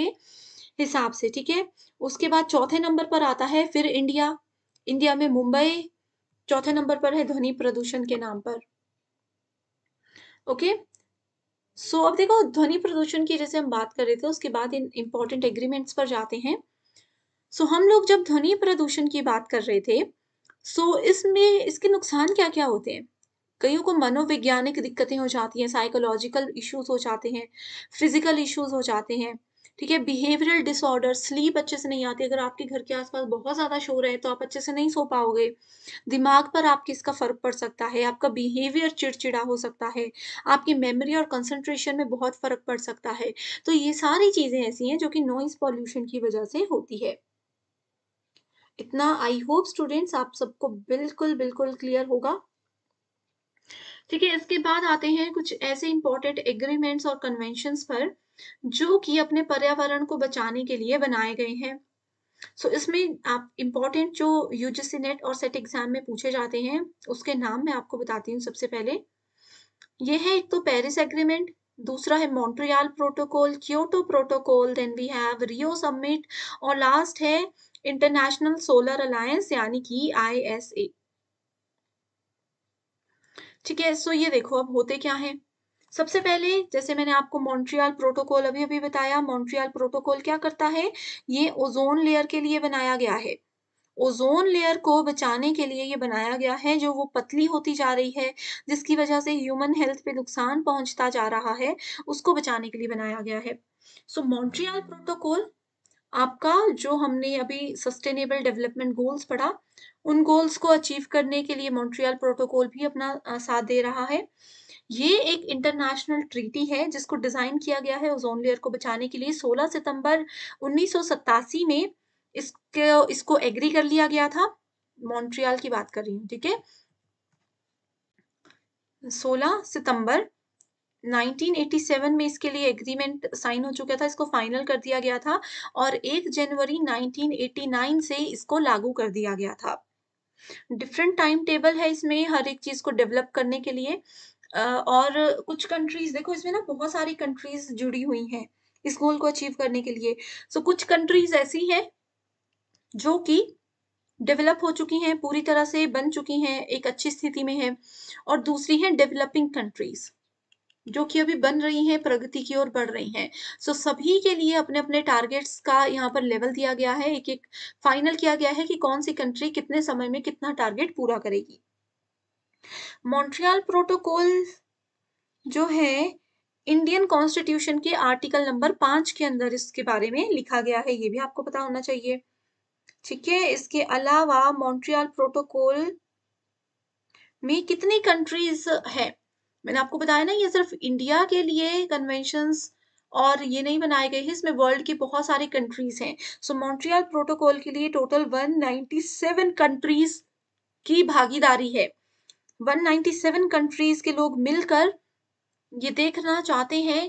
हिसाब से ठीक है उसके बाद चौथे नंबर पर आता है फिर इंडिया इंडिया में मुंबई चौथे नंबर पर है ध्वनि प्रदूषण के नाम पर ओके सो अब देखो ध्वनि प्रदूषण की जैसे हम बात कर रहे थे उसके बाद इन इंपॉर्टेंट एग्रीमेंट्स पर जाते हैं सो हम लोग जब ध्वनि प्रदूषण की बात कर रहे थे सो इसमें इसके नुकसान क्या क्या होते हैं कईयों को मनोवैज्ञानिक दिक्कतें हो जाती हैं साइकोलॉजिकल इश्यूज हो जाते हैं फिजिकल इश्यूज हो जाते हैं ठीक है बिहेवियरल डिसऑर्डर स्लीप अच्छे से नहीं आती अगर आपके घर के आसपास बहुत ज़्यादा शोर है तो आप अच्छे से नहीं सो पाओगे दिमाग पर आपके इसका फ़र्क पड़ सकता है आपका बिहेवियर चिड़चिड़ा हो सकता है आपकी मेमोरी और कंसंट्रेशन में बहुत फ़र्क पड़ सकता है तो ये सारी चीज़ें ऐसी हैं जो कि नॉइज़ पॉल्यूशन की वजह से होती है इतना आई होप स्टूडेंट्स आप सबको बिल्कुल बिल्कुल क्लियर होगा ठीक है इसके बाद आते हैं कुछ ऐसे इंपॉर्टेंट एग्रीमेंट्स और कन्वेंशन पर जो कि अपने पर्यावरण को बचाने के लिए बनाए गए हैं सो so, इसमें आप इम्पॉर्टेंट जो यूजीसी नेट और सेट एग्जाम में पूछे जाते हैं उसके नाम मैं आपको बताती हूँ सबसे पहले ये है एक तो पेरिस एग्रीमेंट दूसरा है Montreal protocol Kyoto protocol then we have Rio summit और लास्ट है इंटरनेशनल सोलर अलायंस यानी कि आई ठीक है सो ये देखो अब होते क्या है सबसे पहले जैसे मैंने आपको मॉन्ट्रियल प्रोटोकॉल अभी अभी बताया मॉन्ट्रियल प्रोटोकॉल क्या करता है ये ओजोन लेयर के लिए बनाया गया है ओजोन लेयर को बचाने के लिए ये बनाया गया है जो वो पतली होती जा रही है जिसकी वजह से ह्यूमन हेल्थ पे नुकसान पहुंचता जा रहा है उसको बचाने के लिए बनाया गया है सो मॉन्ट्रियल प्रोटोकॉल आपका जो हमने अभी सस्टेनेबल डेवलपमेंट गोल्स पढ़ा उन गोल्स को अचीव करने के लिए मॉन्ट्रियल प्रोटोकॉल भी अपना साथ दे रहा है ये एक इंटरनेशनल ट्रीटी है जिसको डिज़ाइन किया गया है ओजोन लेयर को बचाने के लिए 16 सितंबर उन्नीस में इसको इसको एग्री कर लिया गया था मॉन्ट्रियल की बात कर रही हूँ ठीक है 16 सितंबर 1987 में इसके लिए एग्रीमेंट साइन हो चुका था इसको फाइनल कर दिया गया था और 1 जनवरी 1989 से इसको लागू कर दिया गया था डिफरेंट टाइम टेबल है इसमें हर एक चीज़ को डेवलप करने के लिए और कुछ कंट्रीज़ देखो इसमें ना बहुत सारी कंट्रीज़ जुड़ी हुई हैं इस गोल को अचीव करने के लिए सो so, कुछ कंट्रीज़ ऐसी हैं जो कि डेवलप हो चुकी हैं पूरी तरह से बन चुकी हैं एक अच्छी स्थिति में हैं और दूसरी हैं डेवलपिंग कंट्रीज़ जो कि अभी बन रही हैं प्रगति की ओर बढ़ रही हैं सो so, सभी के लिए अपने अपने टारगेट्स का यहाँ पर लेवल दिया गया है एक एक फाइनल किया गया है कि कौन सी कंट्री कितने समय में कितना टारगेट पूरा करेगी मॉन्ट्रियल प्रोटोकॉल जो है इंडियन कॉन्स्टिट्यूशन के आर्टिकल नंबर पांच के अंदर इसके बारे में लिखा गया है ये भी आपको पता होना चाहिए ठीक है इसके अलावा मॉन्ट्रियल प्रोटोकॉल में कितनी कंट्रीज है मैंने आपको बताया ना ये सिर्फ इंडिया के लिए कन्वेंशंस और ये नहीं बनाए गए हैं इसमें वर्ल्ड की बहुत सारी कंट्रीज हैं सो मॉन्ट्रियल प्रोटोकॉल के लिए टोटल 197 कंट्रीज की भागीदारी है 197 कंट्रीज के लोग मिलकर ये देखना चाहते हैं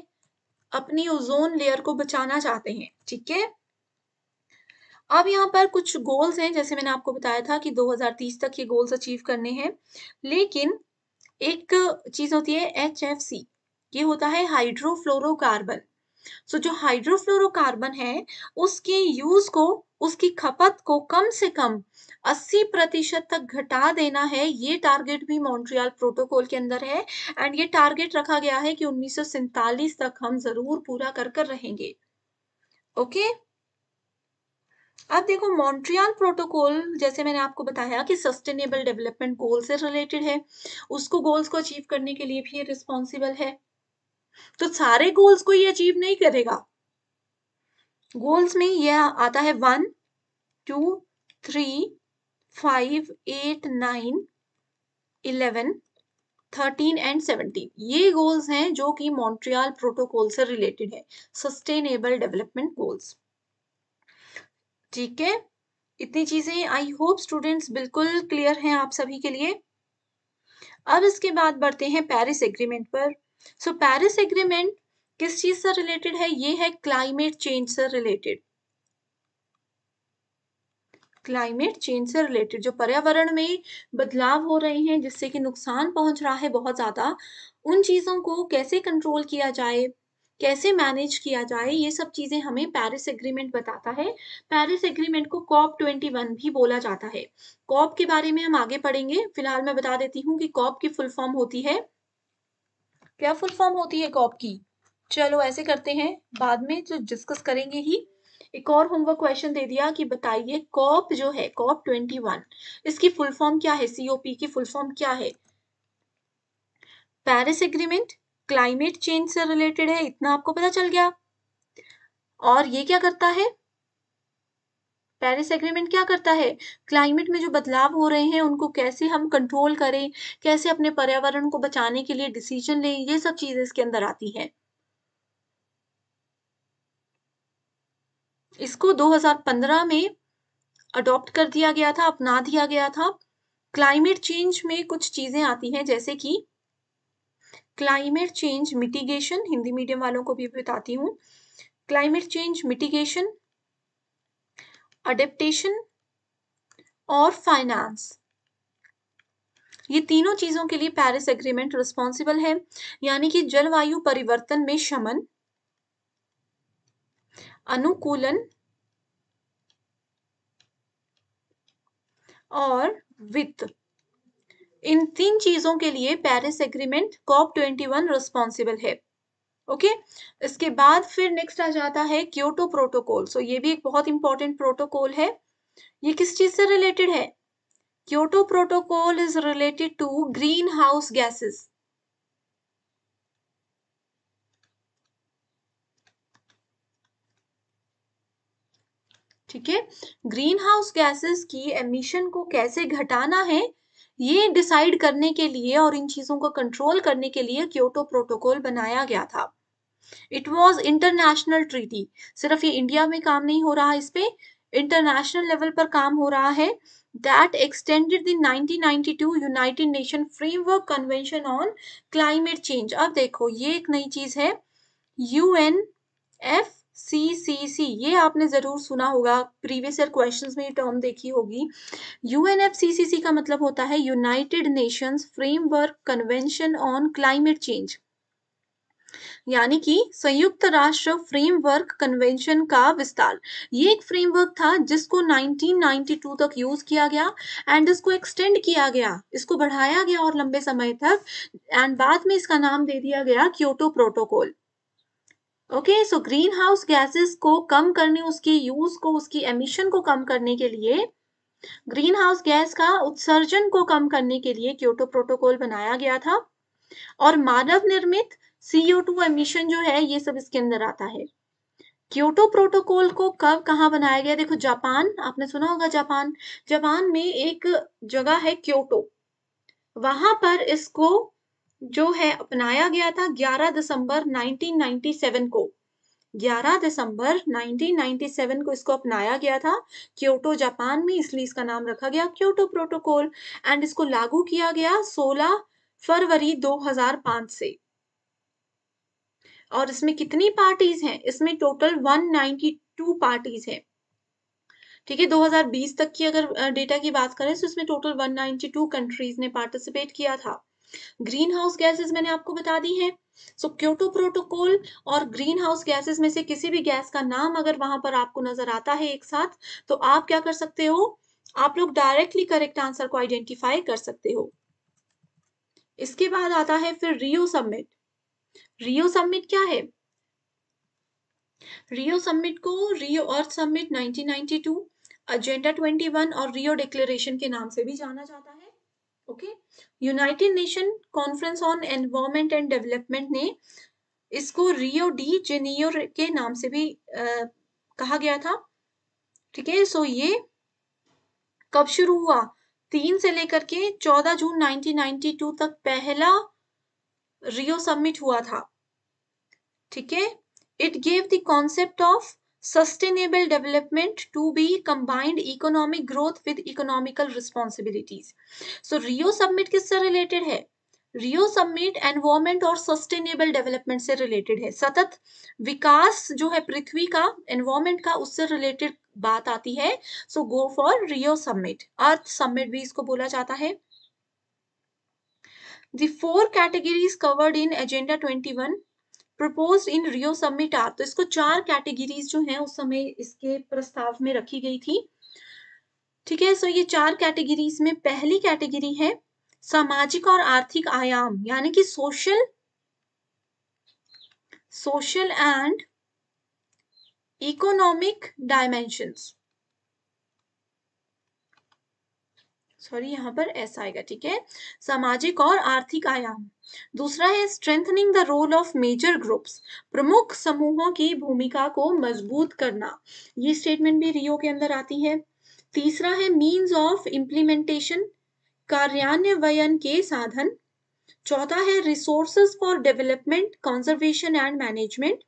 अपनी ओजोन लेयर को बचाना चाहते हैं ठीक है अब यहाँ पर कुछ गोल्स हैं जैसे मैंने आपको बताया था कि 2030 तक ये गोल्स अचीव करने हैं लेकिन एक चीज होती है एच एफ सी ये होता है हाइड्रोफ्लोरोकार्बन सो so, जो हाइड्रोफ्लोरोकार्बन है उसके यूज को उसकी खपत को कम से कम 80 प्रतिशत तक घटा देना है ये टारगेट भी मॉन्ट्रियल प्रोटोकॉल के अंदर है एंड ये टारगेट रखा गया है कि उन्नीस तक हम जरूर पूरा कर कर रहेंगे ओके okay? अब देखो मॉन्ट्रियल प्रोटोकॉल जैसे मैंने आपको बताया कि सस्टेनेबल डेवलपमेंट गोल से रिलेटेड है उसको गोल्स को अचीव करने के लिए भी ये रिस्पॉन्सिबल है तो सारे गोल्स को ये अचीव नहीं करेगा गोल्स में यह आता है one two three five eight nine eleven thirteen and seventeen ये गोल्स हैं जो कि मॉन्ट्रियल प्रोटोकॉल से रिलेटेड है सस्टेनेबल डेवलपमेंट गोल्स ठीक है इतनी चीजें आई होप स्टूडेंट्स बिल्कुल क्लियर हैं आप सभी के लिए अब इसके बाद बढ़ते हैं पेरिस एग्रीमेंट पर सो पेरिस एग्रीमेंट किस चीज से रिलेटेड है ये है क्लाइमेट चेंज से रिलेटेड क्लाइमेट चेंज से रिलेटेड जो पर्यावरण में बदलाव हो रहे हैं जिससे कि नुकसान पहुंच रहा है बहुत ज्यादा उन चीजों को कैसे कंट्रोल किया जाए कैसे मैनेज किया जाए ये सब चीज़ें हमें पेरिस एग्रीमेंट बताता है पेरिस एग्रीमेंट को कॉप ट्वेंटी वन भी बोला जाता है कॉप के बारे में हम आगे पढ़ेंगे फिलहाल मैं बता देती हूँ कि कॉप की फुल फॉर्म होती है क्या फुल फॉर्म होती है कॉप की चलो ऐसे करते हैं बाद में जो डिस्कस करेंगे ही एक और होमवर्क क्वेश्चन दे दिया कि बताइए कॉप जो है कॉप ट्वेंटी वन इसकी फुल फॉर्म क्या है सीओपी की फुल फॉर्म क्या है पेरिस एग्रीमेंट क्लाइमेट चेंज से रिलेटेड है इतना आपको पता चल गया और ये क्या करता है पेरिस एग्रीमेंट क्या करता है क्लाइमेट में जो बदलाव हो रहे हैं उनको कैसे हम कंट्रोल करें कैसे अपने पर्यावरण को बचाने के लिए डिसीजन लें ये सब चीजें इसके अंदर आती हैं इसको 2015 में अडॉप्ट कर दिया गया था अपना दिया गया था क्लाइमेट चेंज में कुछ चीजें आती हैं जैसे कि climate change mitigation Hindi medium वालों को भी बताती हूँ क्लाइमेट चेंज मिटिगेशन अडेप्टेशन और फाइनेंस ये तीनों चीज़ों के लिए पेरिस एग्रीमेंट रिस्पॉन्सिबल है यानी कि जलवायु परिवर्तन में शमन अनुकूलन और वित्त इन तीन चीज़ों के लिए Paris agreement COP twenty one responsible है ओके okay? इसके बाद फिर नेक्स्ट आ जाता है क्योटो प्रोटोकॉल सो ये भी एक बहुत इंपॉर्टेंट प्रोटोकॉल है ये किस चीज़ से रिलेटेड है Kyoto protocol is related to green house gases ठीक है ग्रीन हाउस गैसेस की एमिशन को कैसे घटाना है ये डिसाइड करने के लिए और इन चीज़ों को कंट्रोल करने के लिए क्योटो प्रोटोकॉल बनाया गया था इट वॉज इंटरनेशनल ट्रीटी सिर्फ ये इंडिया में काम नहीं हो रहा है इस पर इंटरनेशनल लेवल पर काम हो रहा है that extended the 1992 United Nation framework convention on climate change अब देखो ये एक नई चीज है U N F C C C ये आपने ज़रूर सुना होगा प्रीवियस ईयर क्वेश्चंस में ये टर्म देखी होगी U N F C C C का मतलब होता है United Nations framework convention on climate change यानी कि संयुक्त राष्ट्र फ्रेमवर्क कन्वेंशन का विस्तार ये एक फ्रेमवर्क था जिसको 1992 तक यूज किया गया एंड इसको एक्सटेंड किया गया इसको बढ़ाया गया और लंबे समय तक एंड बाद में इसका नाम दे दिया गया Kyoto protocol okay so green house gases को कम करने उसके यूज को उसकी एमिशन को कम करने के लिए ग्रीन हाउस गैस का उत्सर्जन को कम करने के लिए क्योटो प्रोटोकॉल बनाया गया था और मानव निर्मित सीओ टू एमिशन जो है ये सब इसके अंदर आता है क्योटो प्रोटोकॉल को कब कहाँ बनाया गया देखो जापान आपने सुना होगा जापान जापान में एक जगह है क्योटो वहां पर इसको जो है अपनाया गया था 11 दिसंबर 1997 को 11 दिसंबर 1997 को इसको अपनाया गया था क्योटो जापान में इसलिए इसका नाम रखा गया क्योटो प्रोटोकॉल एंड इसको लागू किया गया 16 फरवरी 2005 से और इसमें कितनी पार्टीज हैं इसमें टोटल 192 पार्टीज हैं ठीक है 2020 तक की अगर डेटा की बात करें तो इसमें टोटल 192 कंट्रीज ने पार्टिसिपेट किया था ग्रीन हाउस गैसेज मैंने आपको बता दी है सो क्योटो प्रोटोकॉल और ग्रीन हाउस गैसेज में से किसी भी गैस का नाम अगर वहां पर आपको नजर आता है एक साथ तो आप क्या कर सकते हो आप लोग डायरेक्टली करेक्ट आंसर को आइडेंटिफाई कर सकते हो इसके बाद आता है फिर रियो सबमिट रियो सबमिट क्या है रियो सबमिट को रियो अर्थ सबमिट 1992, एजेंडा 21 और रियो डिक्लेरेशन के नाम से भी जाना जाता है okay United Nation conference on environment and development ने इसको रियो डी जेनियो के नाम से भी आ, कहा गया था ठीक है सो ये कब शुरू हुआ तीन से लेकर के चौदह जून 1992 तक पहला रियो समिट हुआ था ठीक है it gave the concept of sustainable development to be combined economic growth with economical responsibilities so rio summit किससे related है रियो समिट एनवायरमेंट और सस्टेनेबल डेवलपमेंट से रिलेटेड है सतत विकास जो है पृथ्वी का एनवायरमेंट का उससे रिलेटेड बात आती है so go for Rio summit earth summit भी इसको बोला जाता है the four categories covered in agenda 21 propose in Rio summit are तो इसको चार कैटेगरीज जो है उस समय इसके प्रस्ताव में रखी गई थी ठीक है सो ये चार कैटेगरीज में पहली कैटेगरी है सामाजिक और आर्थिक आयाम यानी कि social social and economic dimensions sorry यहां पर ऐसा आएगा ठीक है सामाजिक और आर्थिक आयाम दूसरा है strengthening the role of major groups प्रमुख समूहों की भूमिका को मजबूत करना ये स्टेटमेंट भी रियो के अंदर आती है तीसरा है मीन्स ऑफ इम्प्लीमेंटेशन कार्यान्वयन के साधन चौथा है resources for development conservation and management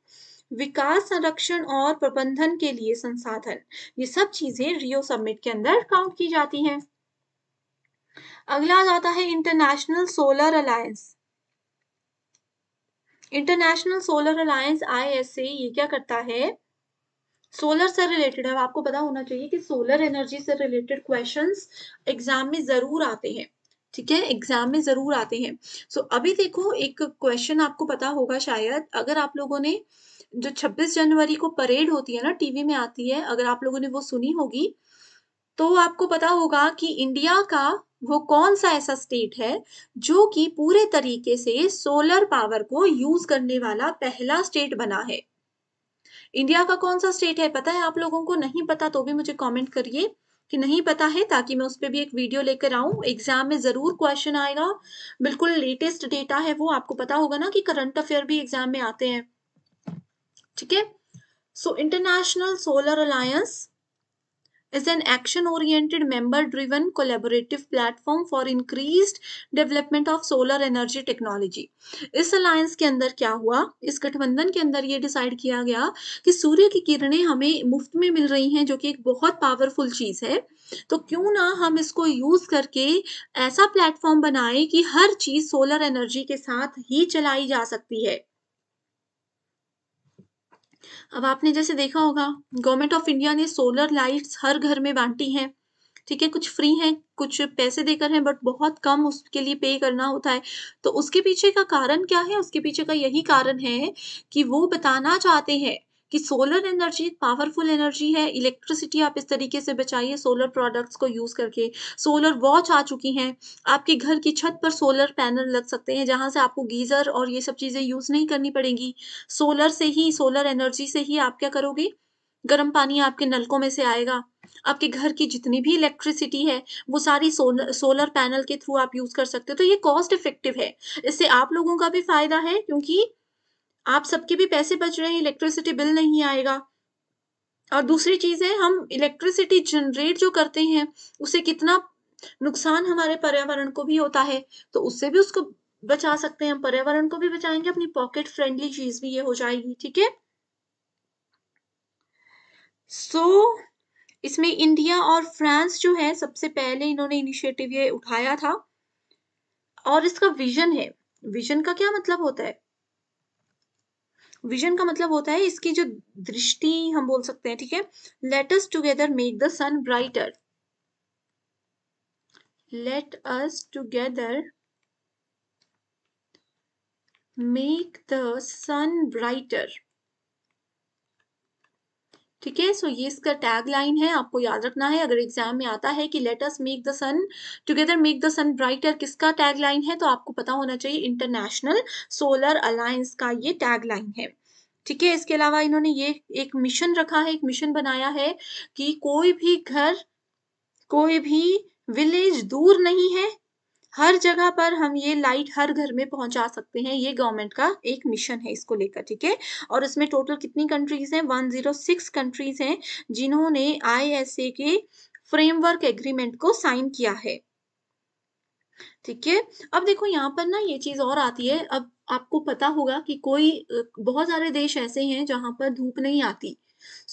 विकास संरक्षण और प्रबंधन के लिए संसाधन ये सब चीजें रियो समिट के अंदर काउंट की जाती हैं अगला आ जाता है international solar alliance international solar alliance ISA ये क्या करता है सोलर से रिलेटेड है आपको पता होना चाहिए कि सोलर एनर्जी से रिलेटेड क्वेश्चंस एग्जाम में जरूर आते हैं ठीक है एग्जाम में जरूर आते हैं सो so, अभी देखो एक क्वेश्चन आपको पता होगा शायद अगर आप लोगों ने जो 26 जनवरी को परेड होती है ना टीवी में आती है अगर आप लोगों ने वो सुनी होगी तो आपको पता होगा कि इंडिया का वो कौन सा ऐसा स्टेट है जो कि पूरे तरीके से सोलर पावर को यूज करने वाला पहला स्टेट बना है इंडिया का कौन सा स्टेट है पता है आप लोगों को नहीं पता तो भी मुझे कमेंट करिए कि नहीं पता है ताकि मैं उस पर भी एक वीडियो लेकर आऊं एग्जाम में जरूर क्वेश्चन आएगा बिल्कुल लेटेस्ट डेटा है वो आपको पता होगा ना कि करंट अफेयर भी एग्जाम में आते हैं ठीक है so international solar alliance is an action oriented member driven collaborative platform for increased development of solar energy technology इस अलायंस के अंदर क्या हुआ इस गठबंधन के अंदर ये डिसाइड किया गया कि सूर्य की किरणें हमें मुफ्त में मिल रही हैं जो कि एक बहुत पावरफुल चीज है तो क्यों ना हम इसको यूज करके ऐसा प्लेटफॉर्म बनाएं कि हर चीज सोलर एनर्जी के साथ ही चलाई जा सकती है अब आपने जैसे देखा होगा गवर्नमेंट ऑफ इंडिया ने सोलर लाइट्स हर घर में बांटी हैं ठीक है कुछ फ्री हैं कुछ पैसे देकर हैं बट बहुत कम उसके लिए पे करना होता है तो उसके पीछे का कारण क्या है उसके पीछे का यही कारण है कि वो बताना चाहते हैं कि सोलर एनर्जी पावरफुल एनर्जी है इलेक्ट्रिसिटी आप इस तरीके से बचाइए सोलर प्रोडक्ट्स को यूज़ करके सोलर वॉच आ चुकी हैं आपके घर की छत पर सोलर पैनल लग सकते हैं जहाँ से आपको गीज़र और ये सब चीज़ें यूज़ नहीं करनी पड़ेंगी सोलर से ही सोलर एनर्जी से ही आप क्या करोगे गर्म पानी आपके नलकों में से आएगा आपके घर की जितनी भी इलेक्ट्रिसिटी है वो सारी सोलर सोलर पैनल के थ्रू आप यूज़ कर सकते हो तो ये कॉस्ट इफेक्टिव है इससे आप लोगों का भी फायदा है क्योंकि आप सबके भी पैसे बच रहे हैं इलेक्ट्रिसिटी बिल नहीं आएगा और दूसरी चीज है हम इलेक्ट्रिसिटी जनरेट जो करते हैं उसे कितना नुकसान हमारे पर्यावरण को भी होता है तो उससे भी उसको बचा सकते हैं हम पर्यावरण को भी बचाएंगे अपनी पॉकेट फ्रेंडली चीज भी ये हो जाएगी ठीक है सो इसमें इंडिया और फ्रांस जो है सबसे पहले इन्होंने इनिशिएटिव ये उठाया था और इसका विजन है विजन का क्या मतलब होता है विजन का मतलब होता है इसकी जो दृष्टि हम बोल सकते हैं ठीक है let's together make the sun brighter let us together make the sun brighter ठीक है सो ये इसका टैग लाइन है आपको याद रखना है अगर एग्जाम में आता है कि let's make the sun together make the sun brighter किसका टैग लाइन है तो आपको पता होना चाहिए इंटरनेशनल सोलर अलायंस का ये टैग लाइन है ठीक है इसके अलावा इन्होंने ये एक मिशन रखा है एक मिशन बनाया है कि कोई भी घर कोई भी विलेज दूर नहीं है हर जगह पर हम ये लाइट हर घर में पहुंचा सकते हैं ये गवर्नमेंट का एक मिशन है इसको लेकर ठीक है और इसमें टोटल कितनी कंट्रीज हैं 106 कंट्रीज हैं जिन्होंने आईएसए के फ्रेमवर्क एग्रीमेंट को साइन किया है ठीक है अब देखो यहाँ पर ना ये चीज और आती है अब आपको पता होगा कि कोई बहुत सारे देश ऐसे हैं जहां पर धूप नहीं आती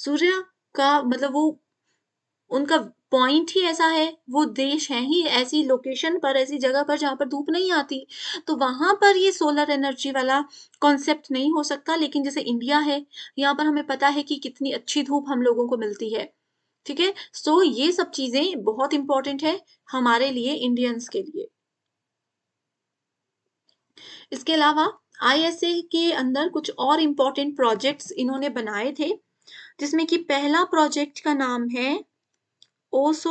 सूर्य का मतलब वो उनका पॉइंट ही ऐसा है वो देश है ही ऐसी लोकेशन पर ऐसी जगह पर जहाँ पर धूप नहीं आती तो वहाँ पर ये सोलर एनर्जी वाला कॉन्सेप्ट नहीं हो सकता लेकिन जैसे इंडिया है यहाँ पर हमें पता है कि कितनी अच्छी धूप हम लोगों को मिलती है ठीक है सो ये सब चीजें बहुत इंपॉर्टेंट है हमारे लिए इंडियंस के लिए इसके अलावा आईएसए के अंदर कुछ और इम्पोर्टेंट प्रोजेक्ट्स इन्होंने बनाए थे जिसमें कि पहला प्रोजेक्ट का नाम है ओसो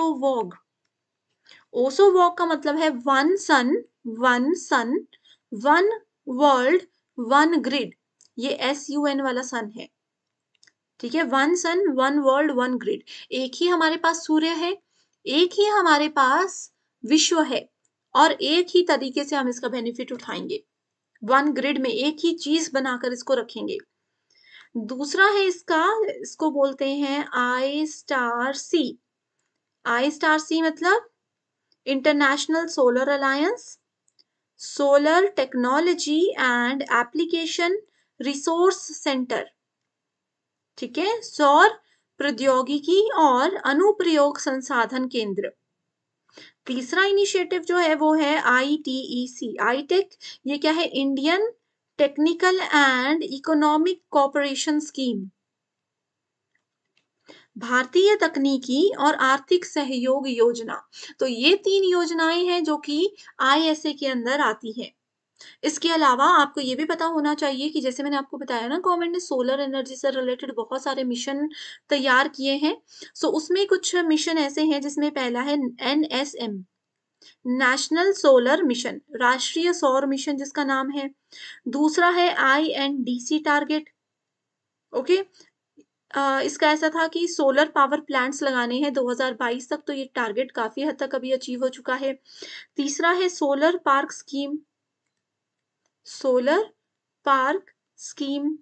ओसो वॉग का मतलब है one sun one sun one world one grid ये एस यू एन वाला सन है ठीक है one sun one world one grid एक ही हमारे पास सूर्य है एक ही हमारे पास विश्व है और एक ही तरीके से हम इसका बेनिफिट उठाएंगे वन ग्रिड में एक ही चीज बनाकर इसको रखेंगे दूसरा है इसका इसको बोलते हैं आई स्टार सी आई स्टार सी मतलब international solar alliance solar technology and application resource centre ठीक है सौर प्रौद्योगिकी और अनुप्रयोग संसाधन केंद्र तीसरा इनिशिएटिव जो है वो है आईटीईसी आईटेक e e ये क्या है Indian technical and economic cooperation scheme भारतीय तकनीकी और आर्थिक सहयोग योजना तो ये तीन योजनाएं हैं जो कि आई के अंदर आती हैं इसके अलावा आपको ये भी पता होना चाहिए कि जैसे मैंने आपको बताया ना गवर्नमेंट ने सोलर एनर्जी से रिलेटेड बहुत सारे मिशन तैयार किए हैं सो so, उसमें कुछ मिशन ऐसे हैं जिसमें पहला है N S M national solar mission राष्ट्रीय सौर मिशन जिसका नाम है दूसरा है I N D C target okay इसका ऐसा था कि सोलर पावर प्लांट्स लगाने हैं 2022 तक तो ये टारगेट काफ़ी हद तक अभी अचीव हो चुका है तीसरा है solar park scheme solar park scheme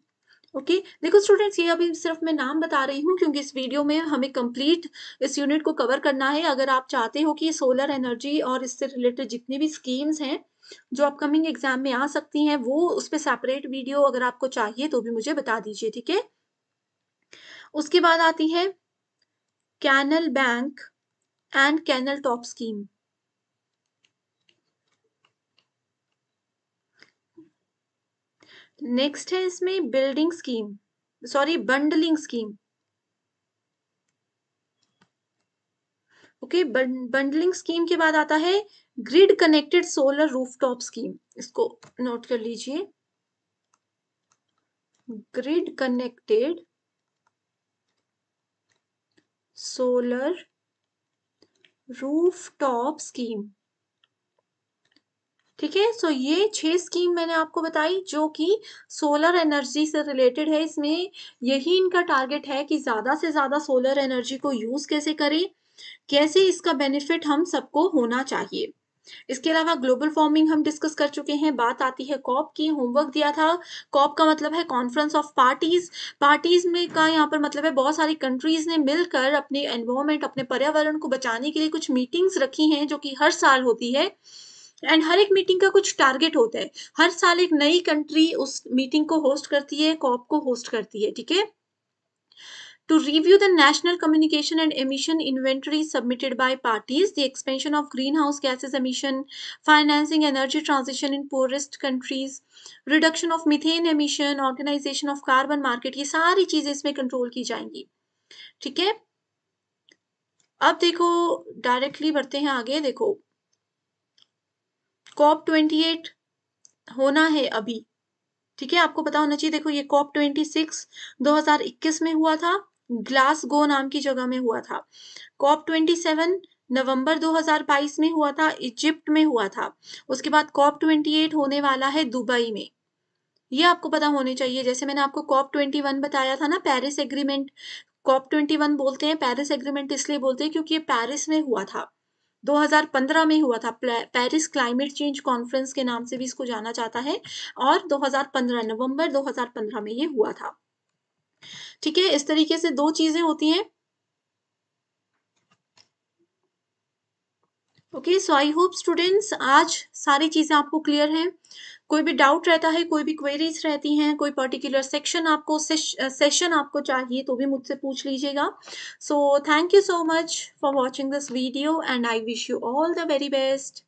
okay okay? देखो स्टूडेंट्स ये अभी सिर्फ मैं नाम बता रही हूँ क्योंकि इस वीडियो में हमें कंप्लीट इस यूनिट को कवर करना है अगर आप चाहते हो कि सोलर एनर्जी और इससे रिलेटेड जितनी भी स्कीम्स हैं जो अपकमिंग एग्जाम में आ सकती हैं वो उस पर सेपरेट वीडियो अगर आपको चाहिए तो भी मुझे बता दीजिए ठीक है उसके बाद आती है canal bank and canal top scheme next है इसमें building scheme sorry bundling scheme okay bundling scheme के बाद आता है grid connected solar rooftop scheme इसको नोट कर लीजिए grid connected solar roof top scheme ठीक है सो ये छह स्कीम मैंने आपको बताई जो कि सोलर एनर्जी से रिलेटेड है इसमें यही इनका टारगेट है कि ज़्यादा से ज़्यादा सोलर एनर्जी को यूज़ कैसे करें कैसे इसका बेनिफिट हम सबको होना चाहिए इसके अलावा ग्लोबल वार्मिंग हम डिस्कस कर चुके हैं बात आती है कॉप की होमवर्क दिया था कॉप का मतलब है कॉन्फ्रेंस ऑफ पार्टीज पार्टीज में का यहाँ पर मतलब है बहुत सारी कंट्रीज ने मिलकर अपने एनवायरमेंट अपने पर्यावरण को बचाने के लिए कुछ मीटिंग्स रखी हैं जो कि हर साल होती है एंड हर एक मीटिंग का कुछ टारगेट होता है हर साल एक नई कंट्री उस मीटिंग को होस्ट करती है कॉप को होस्ट करती है ठीक है to review the national communication and emission inventory submitted by parties, the expansion of greenhouse gases emission, financing energy transition in poorest countries, reduction of methane emission organization of carbon market ye sari cheeze isme control ki jayengi theek hai ab dekho directly badhte hain aage dekho cop 28 hona hai abhi ठीक है आपको पता होना चाहिए देखो ये COP twenty six दो में हुआ था ग्लासगो नाम की जगह में हुआ था कॉप ट्वेंटी सेवन नवंबर 2022 में हुआ था इजिप्ट में हुआ था उसके बाद कॉप 28 होने वाला है दुबई में ये आपको पता होने चाहिए जैसे मैंने आपको कॉप 21 बताया था ना पेरिस एग्रीमेंट कॉप 21 बोलते हैं पेरिस एग्रीमेंट इसलिए बोलते हैं क्योंकि ये पेरिस में हुआ था 2015 में हुआ था पेरिस क्लाइमेट चेंज कॉन्फ्रेंस के नाम से भी इसको जाना जाता है और 2015 नवंबर 2015 में ये हुआ था ठीक है इस तरीके से दो चीजें होती हैं okay so I hope students आज सारी चीज़ें आपको क्लियर हैं कोई भी डाउट रहता है कोई भी क्वेरीज रहती हैं कोई पर्टिकुलर सेक्शन आपको सेशन आपको चाहिए तो भी मुझसे पूछ लीजिएगा so thank you so much for watching this video and I wish you all the very best